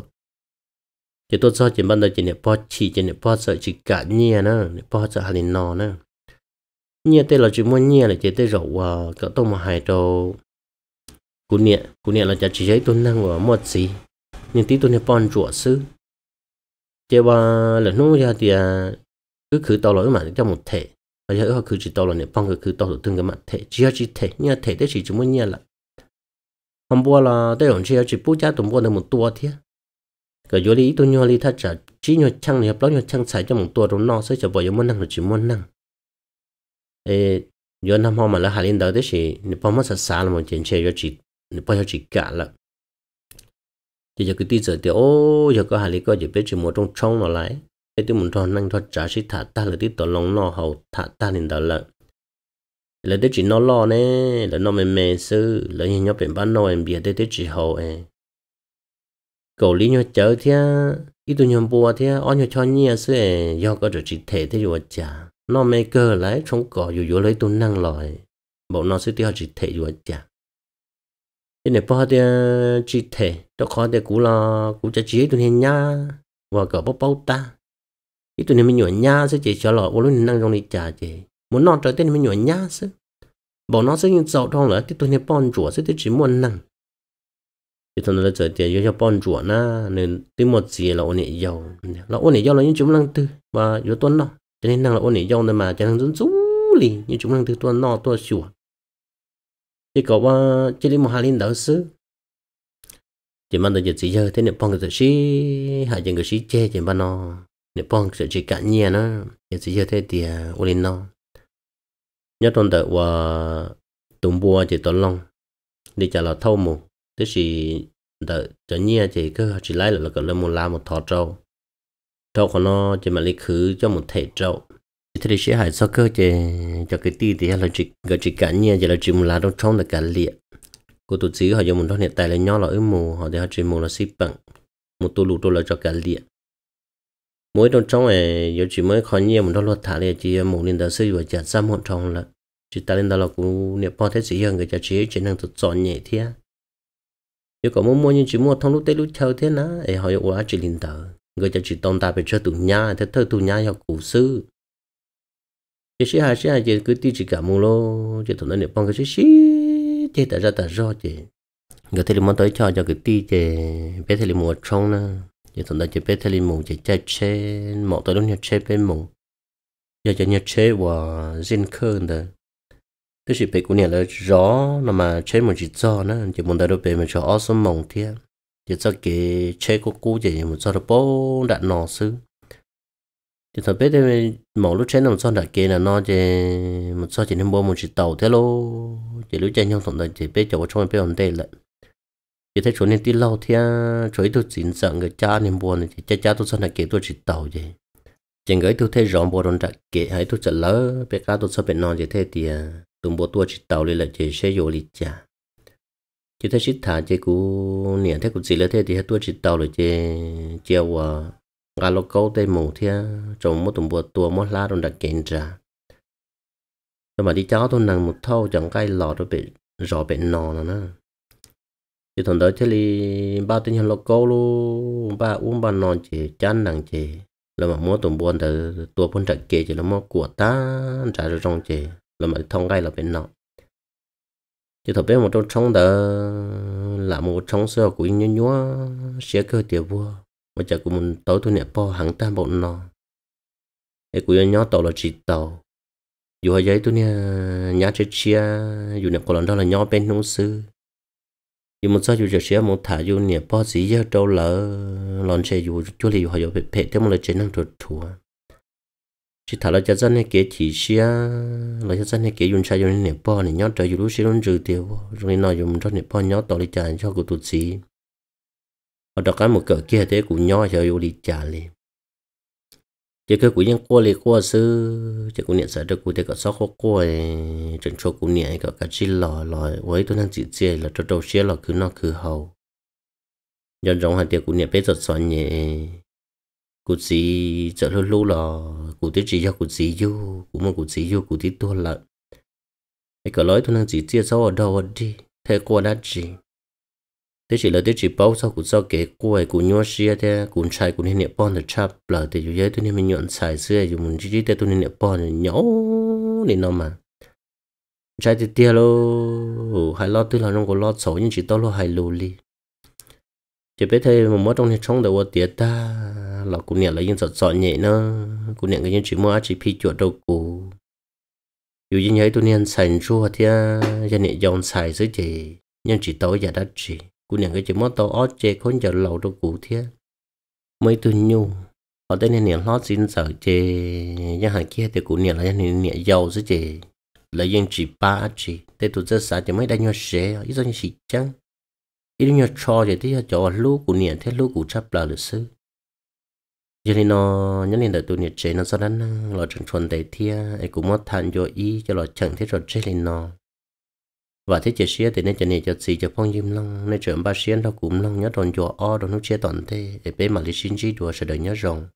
[SPEAKER 1] thì tôi cho chỉ ban đầu chỉ niệm bao chỉ chỉ niệm po sợ chỉ cả nhẹ nữa niệm bao sợ hà linh nò nữa nhia tê là chỉ muốn nhia là chỉ tê rộng à ờ, cỡ tôm mà hải trâu cú nhẹ cú nhẹ là chỉ giấy tuần năng của một gì nhưng tí tuần này pon chuột sư chế ba là nô ra thì à, cứ khử tàu lỗi mà trong một thể và giờ họ khử chỉ tàu lỗi này pon cứ tàu lỗi từng cái mặt thể chỉ chỉ thể nhia thể tê chỉ chúng muốn nhia là hôm qua là tôi còn chỉ chỉ bút giá tôi qua được một tua thế cái chỗ lý tôi nhau lý thật chả chỉ nhau chăng này hợp lối nhau chăng xài cho một tua rồi no sẽ chả bỏ giống món năng là chỉ muốn năng e yo nam ho ma la halin da de shi ni pa ma sa sal mo chen che yo chi ni pa yo chi ka la thì giờ cái tí giờ thì ô giờ có hai lý có giờ biết chỉ một trong trong nó lại cái tí muốn cho năng cho trả sĩ thả ta là tí tổ long nó hậu thả ta nên đó là là tí chỉ nó lo nè là nó mềm mềm sư là như nhau bên bán nó em bia tí tí chỉ hậu em cầu lý nhau chở thế ít tuổi nhau bùa thế ó nhau cho nhia sư em do có trở chỉ thể thế rồi chả nó mê cơ lại trong cỏ dù dù lấy tu năng lòi bộ nó sẽ tiêu chỉ thể dù chả thế này bao giờ chỉ thể cho khó để cũ lo, cũ cho chỉ tụi này nhá và cỡ bao bao ta cái tu này mình nhồi nhá sẽ chỉ cho lọ ô lúc năng trong đi chả chỉ muốn nó trở tên mình nhồi nhá sẽ bộ nó sẽ như dạo thong là cái tu này bao chuột sẽ tiêu chỉ muốn năng thì thằng nó trở tiền cho bao chuột na nên tới một gì là ôn này giàu là ôn này giàu là những chúng năng tư và yếu tuấn nó cho nên năng là ôn để dòng nên mà cho năng dân chú lì như chúng năng từ tuần nọ tuần sủa ờ, chỉ có ba chỉ đi một hai linh đạo sư chỉ mang tới giờ sĩ giờ thế nè phong cái sĩ hạ chân cái sĩ che chỉ ban nó nè phong cái sĩ cả nhẹ nó giờ sĩ giờ thế thì ờ, ôn linh nó nhớ tuần tới và ờ, tụng bùa chỉ tuần long đi trả là thâu mù tức là tới cho nhẹ chỉ cứ chỉ lấy là cái là một làm một thọ trâu trâu của nó chỉ mà lấy khứ cho một thể trâu thế thì sẽ hại sao cơ chỉ cho cái ti thì là chỉ gọi chỉ cả nhà chỉ là chỉ một lá đông trong là cả liệt của tổ chức họ dùng một đó hiện tại là nhỏ là ướm mù họ thì họ chỉ một là xếp bằng một tu lụ tu là cho cả liệt mỗi đông trong này giờ chỉ mới khó nhiều một đó luật thả liệt chỉ à, một nên đã xây và chặt ra một trong là chỉ ta lên đó là cũng niệm po thế sĩ hơn người chặt chỉ chỉ năng tự chọn nhẹ thế nếu có muốn mua nhưng chỉ mua thông lúc tới lúc chờ thế ná ấy họ yêu quá chỉ linh tờ người cho chỉ tôn ta về cho tụ nhà thế thơ tụ nhà học cổ sư chỉ sĩ hai sĩ hai chị cứ ti chị cả mù lô chị tụi nó nè bông cái sĩ sĩ Chị ta ra ta do chị. người thầy món tới cho cho cái ti chị, bé thầy mùa trong nè Chị tụi nó chị bé thầy mù chị chơi chơi mọ tới luôn nhà chơi bé mù giờ chỉ nhà chơi và zin khơi đó tôi chỉ bé cũng nhà là rõ mà chơi một chị do nè chị muốn tới đâu bé mà cho awesome mong thiệt chỉ cho cái chế của cô chỉ một cho được bố đã nọ xứ thì thật biết thì một lúc chế nằm cho đã kia là nó chỉ một cho chỉ nên bố một chỉ tàu thế lô chỉ lúc chế nhau tổng là chỉ biết chỗ trong bên đây lại chỉ thấy chỗ nên đi lâu thì à, chỗ ấy tôi chỉ sợ người cha nên buồn thì cha cha tôi cho là kia tôi chỉ tàu vậy chỉ người tôi thấy rõ bộ đồn đã kia hay tôi chợ lỡ biết cá tôi cho bên non chỉ thế thì tụi à, bố tôi chỉ tàu đi là chỉ sẽ vô lịch cha chỉ thấy xích thả chế cú niệm thấy cũng chỉ là thế thì hết tuổi chỉ tàu rồi chế chiều à gà lô câu tây mù thế trồng một tùng bùa tua một lá rồi đặt kiện ra rồi mà đi cháo tôi nằm một thâu chẳng cay lọ rồi bị rõ bị nò nó nữa chỉ thằng đó thế thì ba tên nhân lô câu luôn ba uống ba nò chế chán nặng chế rồi mà mua tùng bùa từ tua phun đặt kia chỉ là mua cuộn ta trả rồi trong chế rồi mà thông cay là bị nọ chỉ thọ bé một trong trong đó là một trong sơ của nhớ nhớ sẽ cơ tiệp vua và chả của mình tối thu nhập po hàng tam bộ nó ấy của nhau tàu là chỉ tàu dù hay giấy tôi nè nhá chơi chia dù nè còn đó là nhau bên nông sư dù một sao dù chơi chia một thả dù nè po gì giờ đâu lỡ lon chơi dù chú lì dù hay dù phê phê thế mà là chơi năng chuột thua chỉ thà là cho dân này kế chỉ xia là cho dân này kế dùng sai dùng nẹp bò này nhớ trời dù lúc xí luôn trừ tiêu rồi nói dùng cho nẹp bò nhớ tao đi trả cho cụ tụt xí ở đó cái một cỡ kia thế cũng nhớ cho dù đi trả liền chỉ cái cũng nhân qua liền qua sư chỉ cụ niệm sợ được cụ thế cả sáu khó qua chẳng cho cũng niệm cả cả chỉ lò lò với tôi đang chỉ chơi là cho đầu xia là cứ nó cứ hầu nhân rộng hàng tiệc cũng niệm biết rất xoắn nhẹ cụ gì trở lâu lâu là cụ tiết chỉ cho cụ gì vô cụ mong cụ gì vô cụ tiết tua lại cái cái lối tôi đang chỉ chia sau ở đâu đi thế qua đã chỉ thế chỉ là thế chỉ bao sau cụ sau kế quay cụ nhua xia thế cụ trai cụ nên nẹp bon được chắp là thế chủ yếu tôi nên mình nhọn xài xưa dù mình chỉ thế tôi nên nẹp bon nhỏ nên nó mà trai thì tia lô hay lo tôi là trong có lo xấu nhưng chỉ tao lo hay lù li chỉ biết thế một mất trong thì trong đầu tia ta là cũng niệm là những giọt giọt nhẹ nó cũng niệm cái những chỉ mua chỉ phi chuột đầu cụ dù như nhớ tôi nên sành chua thì gia à, niệm dòng xài dưới chị nhưng chỉ tối giờ đã chỉ cũng niệm cái chỉ mua tàu ót chê khốn giờ lầu đầu cụ thế à. mấy tôi nhu ở nên niệm lót xin sợ chê nhà hàng kia thì cũng niệm là gia niệm niệm giàu dưới chị là những chỉ ba chỉ thế tôi rất sợ chỉ mấy đại nhau sẽ ít do như chỉ chăng ít nhau cho thì thế cho lúc của niệm thế lúc của chấp là được sư giờ nên nó nhớ nên đợi tụi nhiệt chế nó sau đó lo chẳng chuẩn đầy thia ấy cũng mất than cho ý cho lo chẳng thiết rồi chế lên nó và thế chế xia thì nên cho nên cho xì cho phong diêm long nên trưởng ba xuyên nó cũng long nhớ tròn cho o đó nó chế toàn thế để bé mà lý sinh chi đùa sẽ đợi nhớ rồng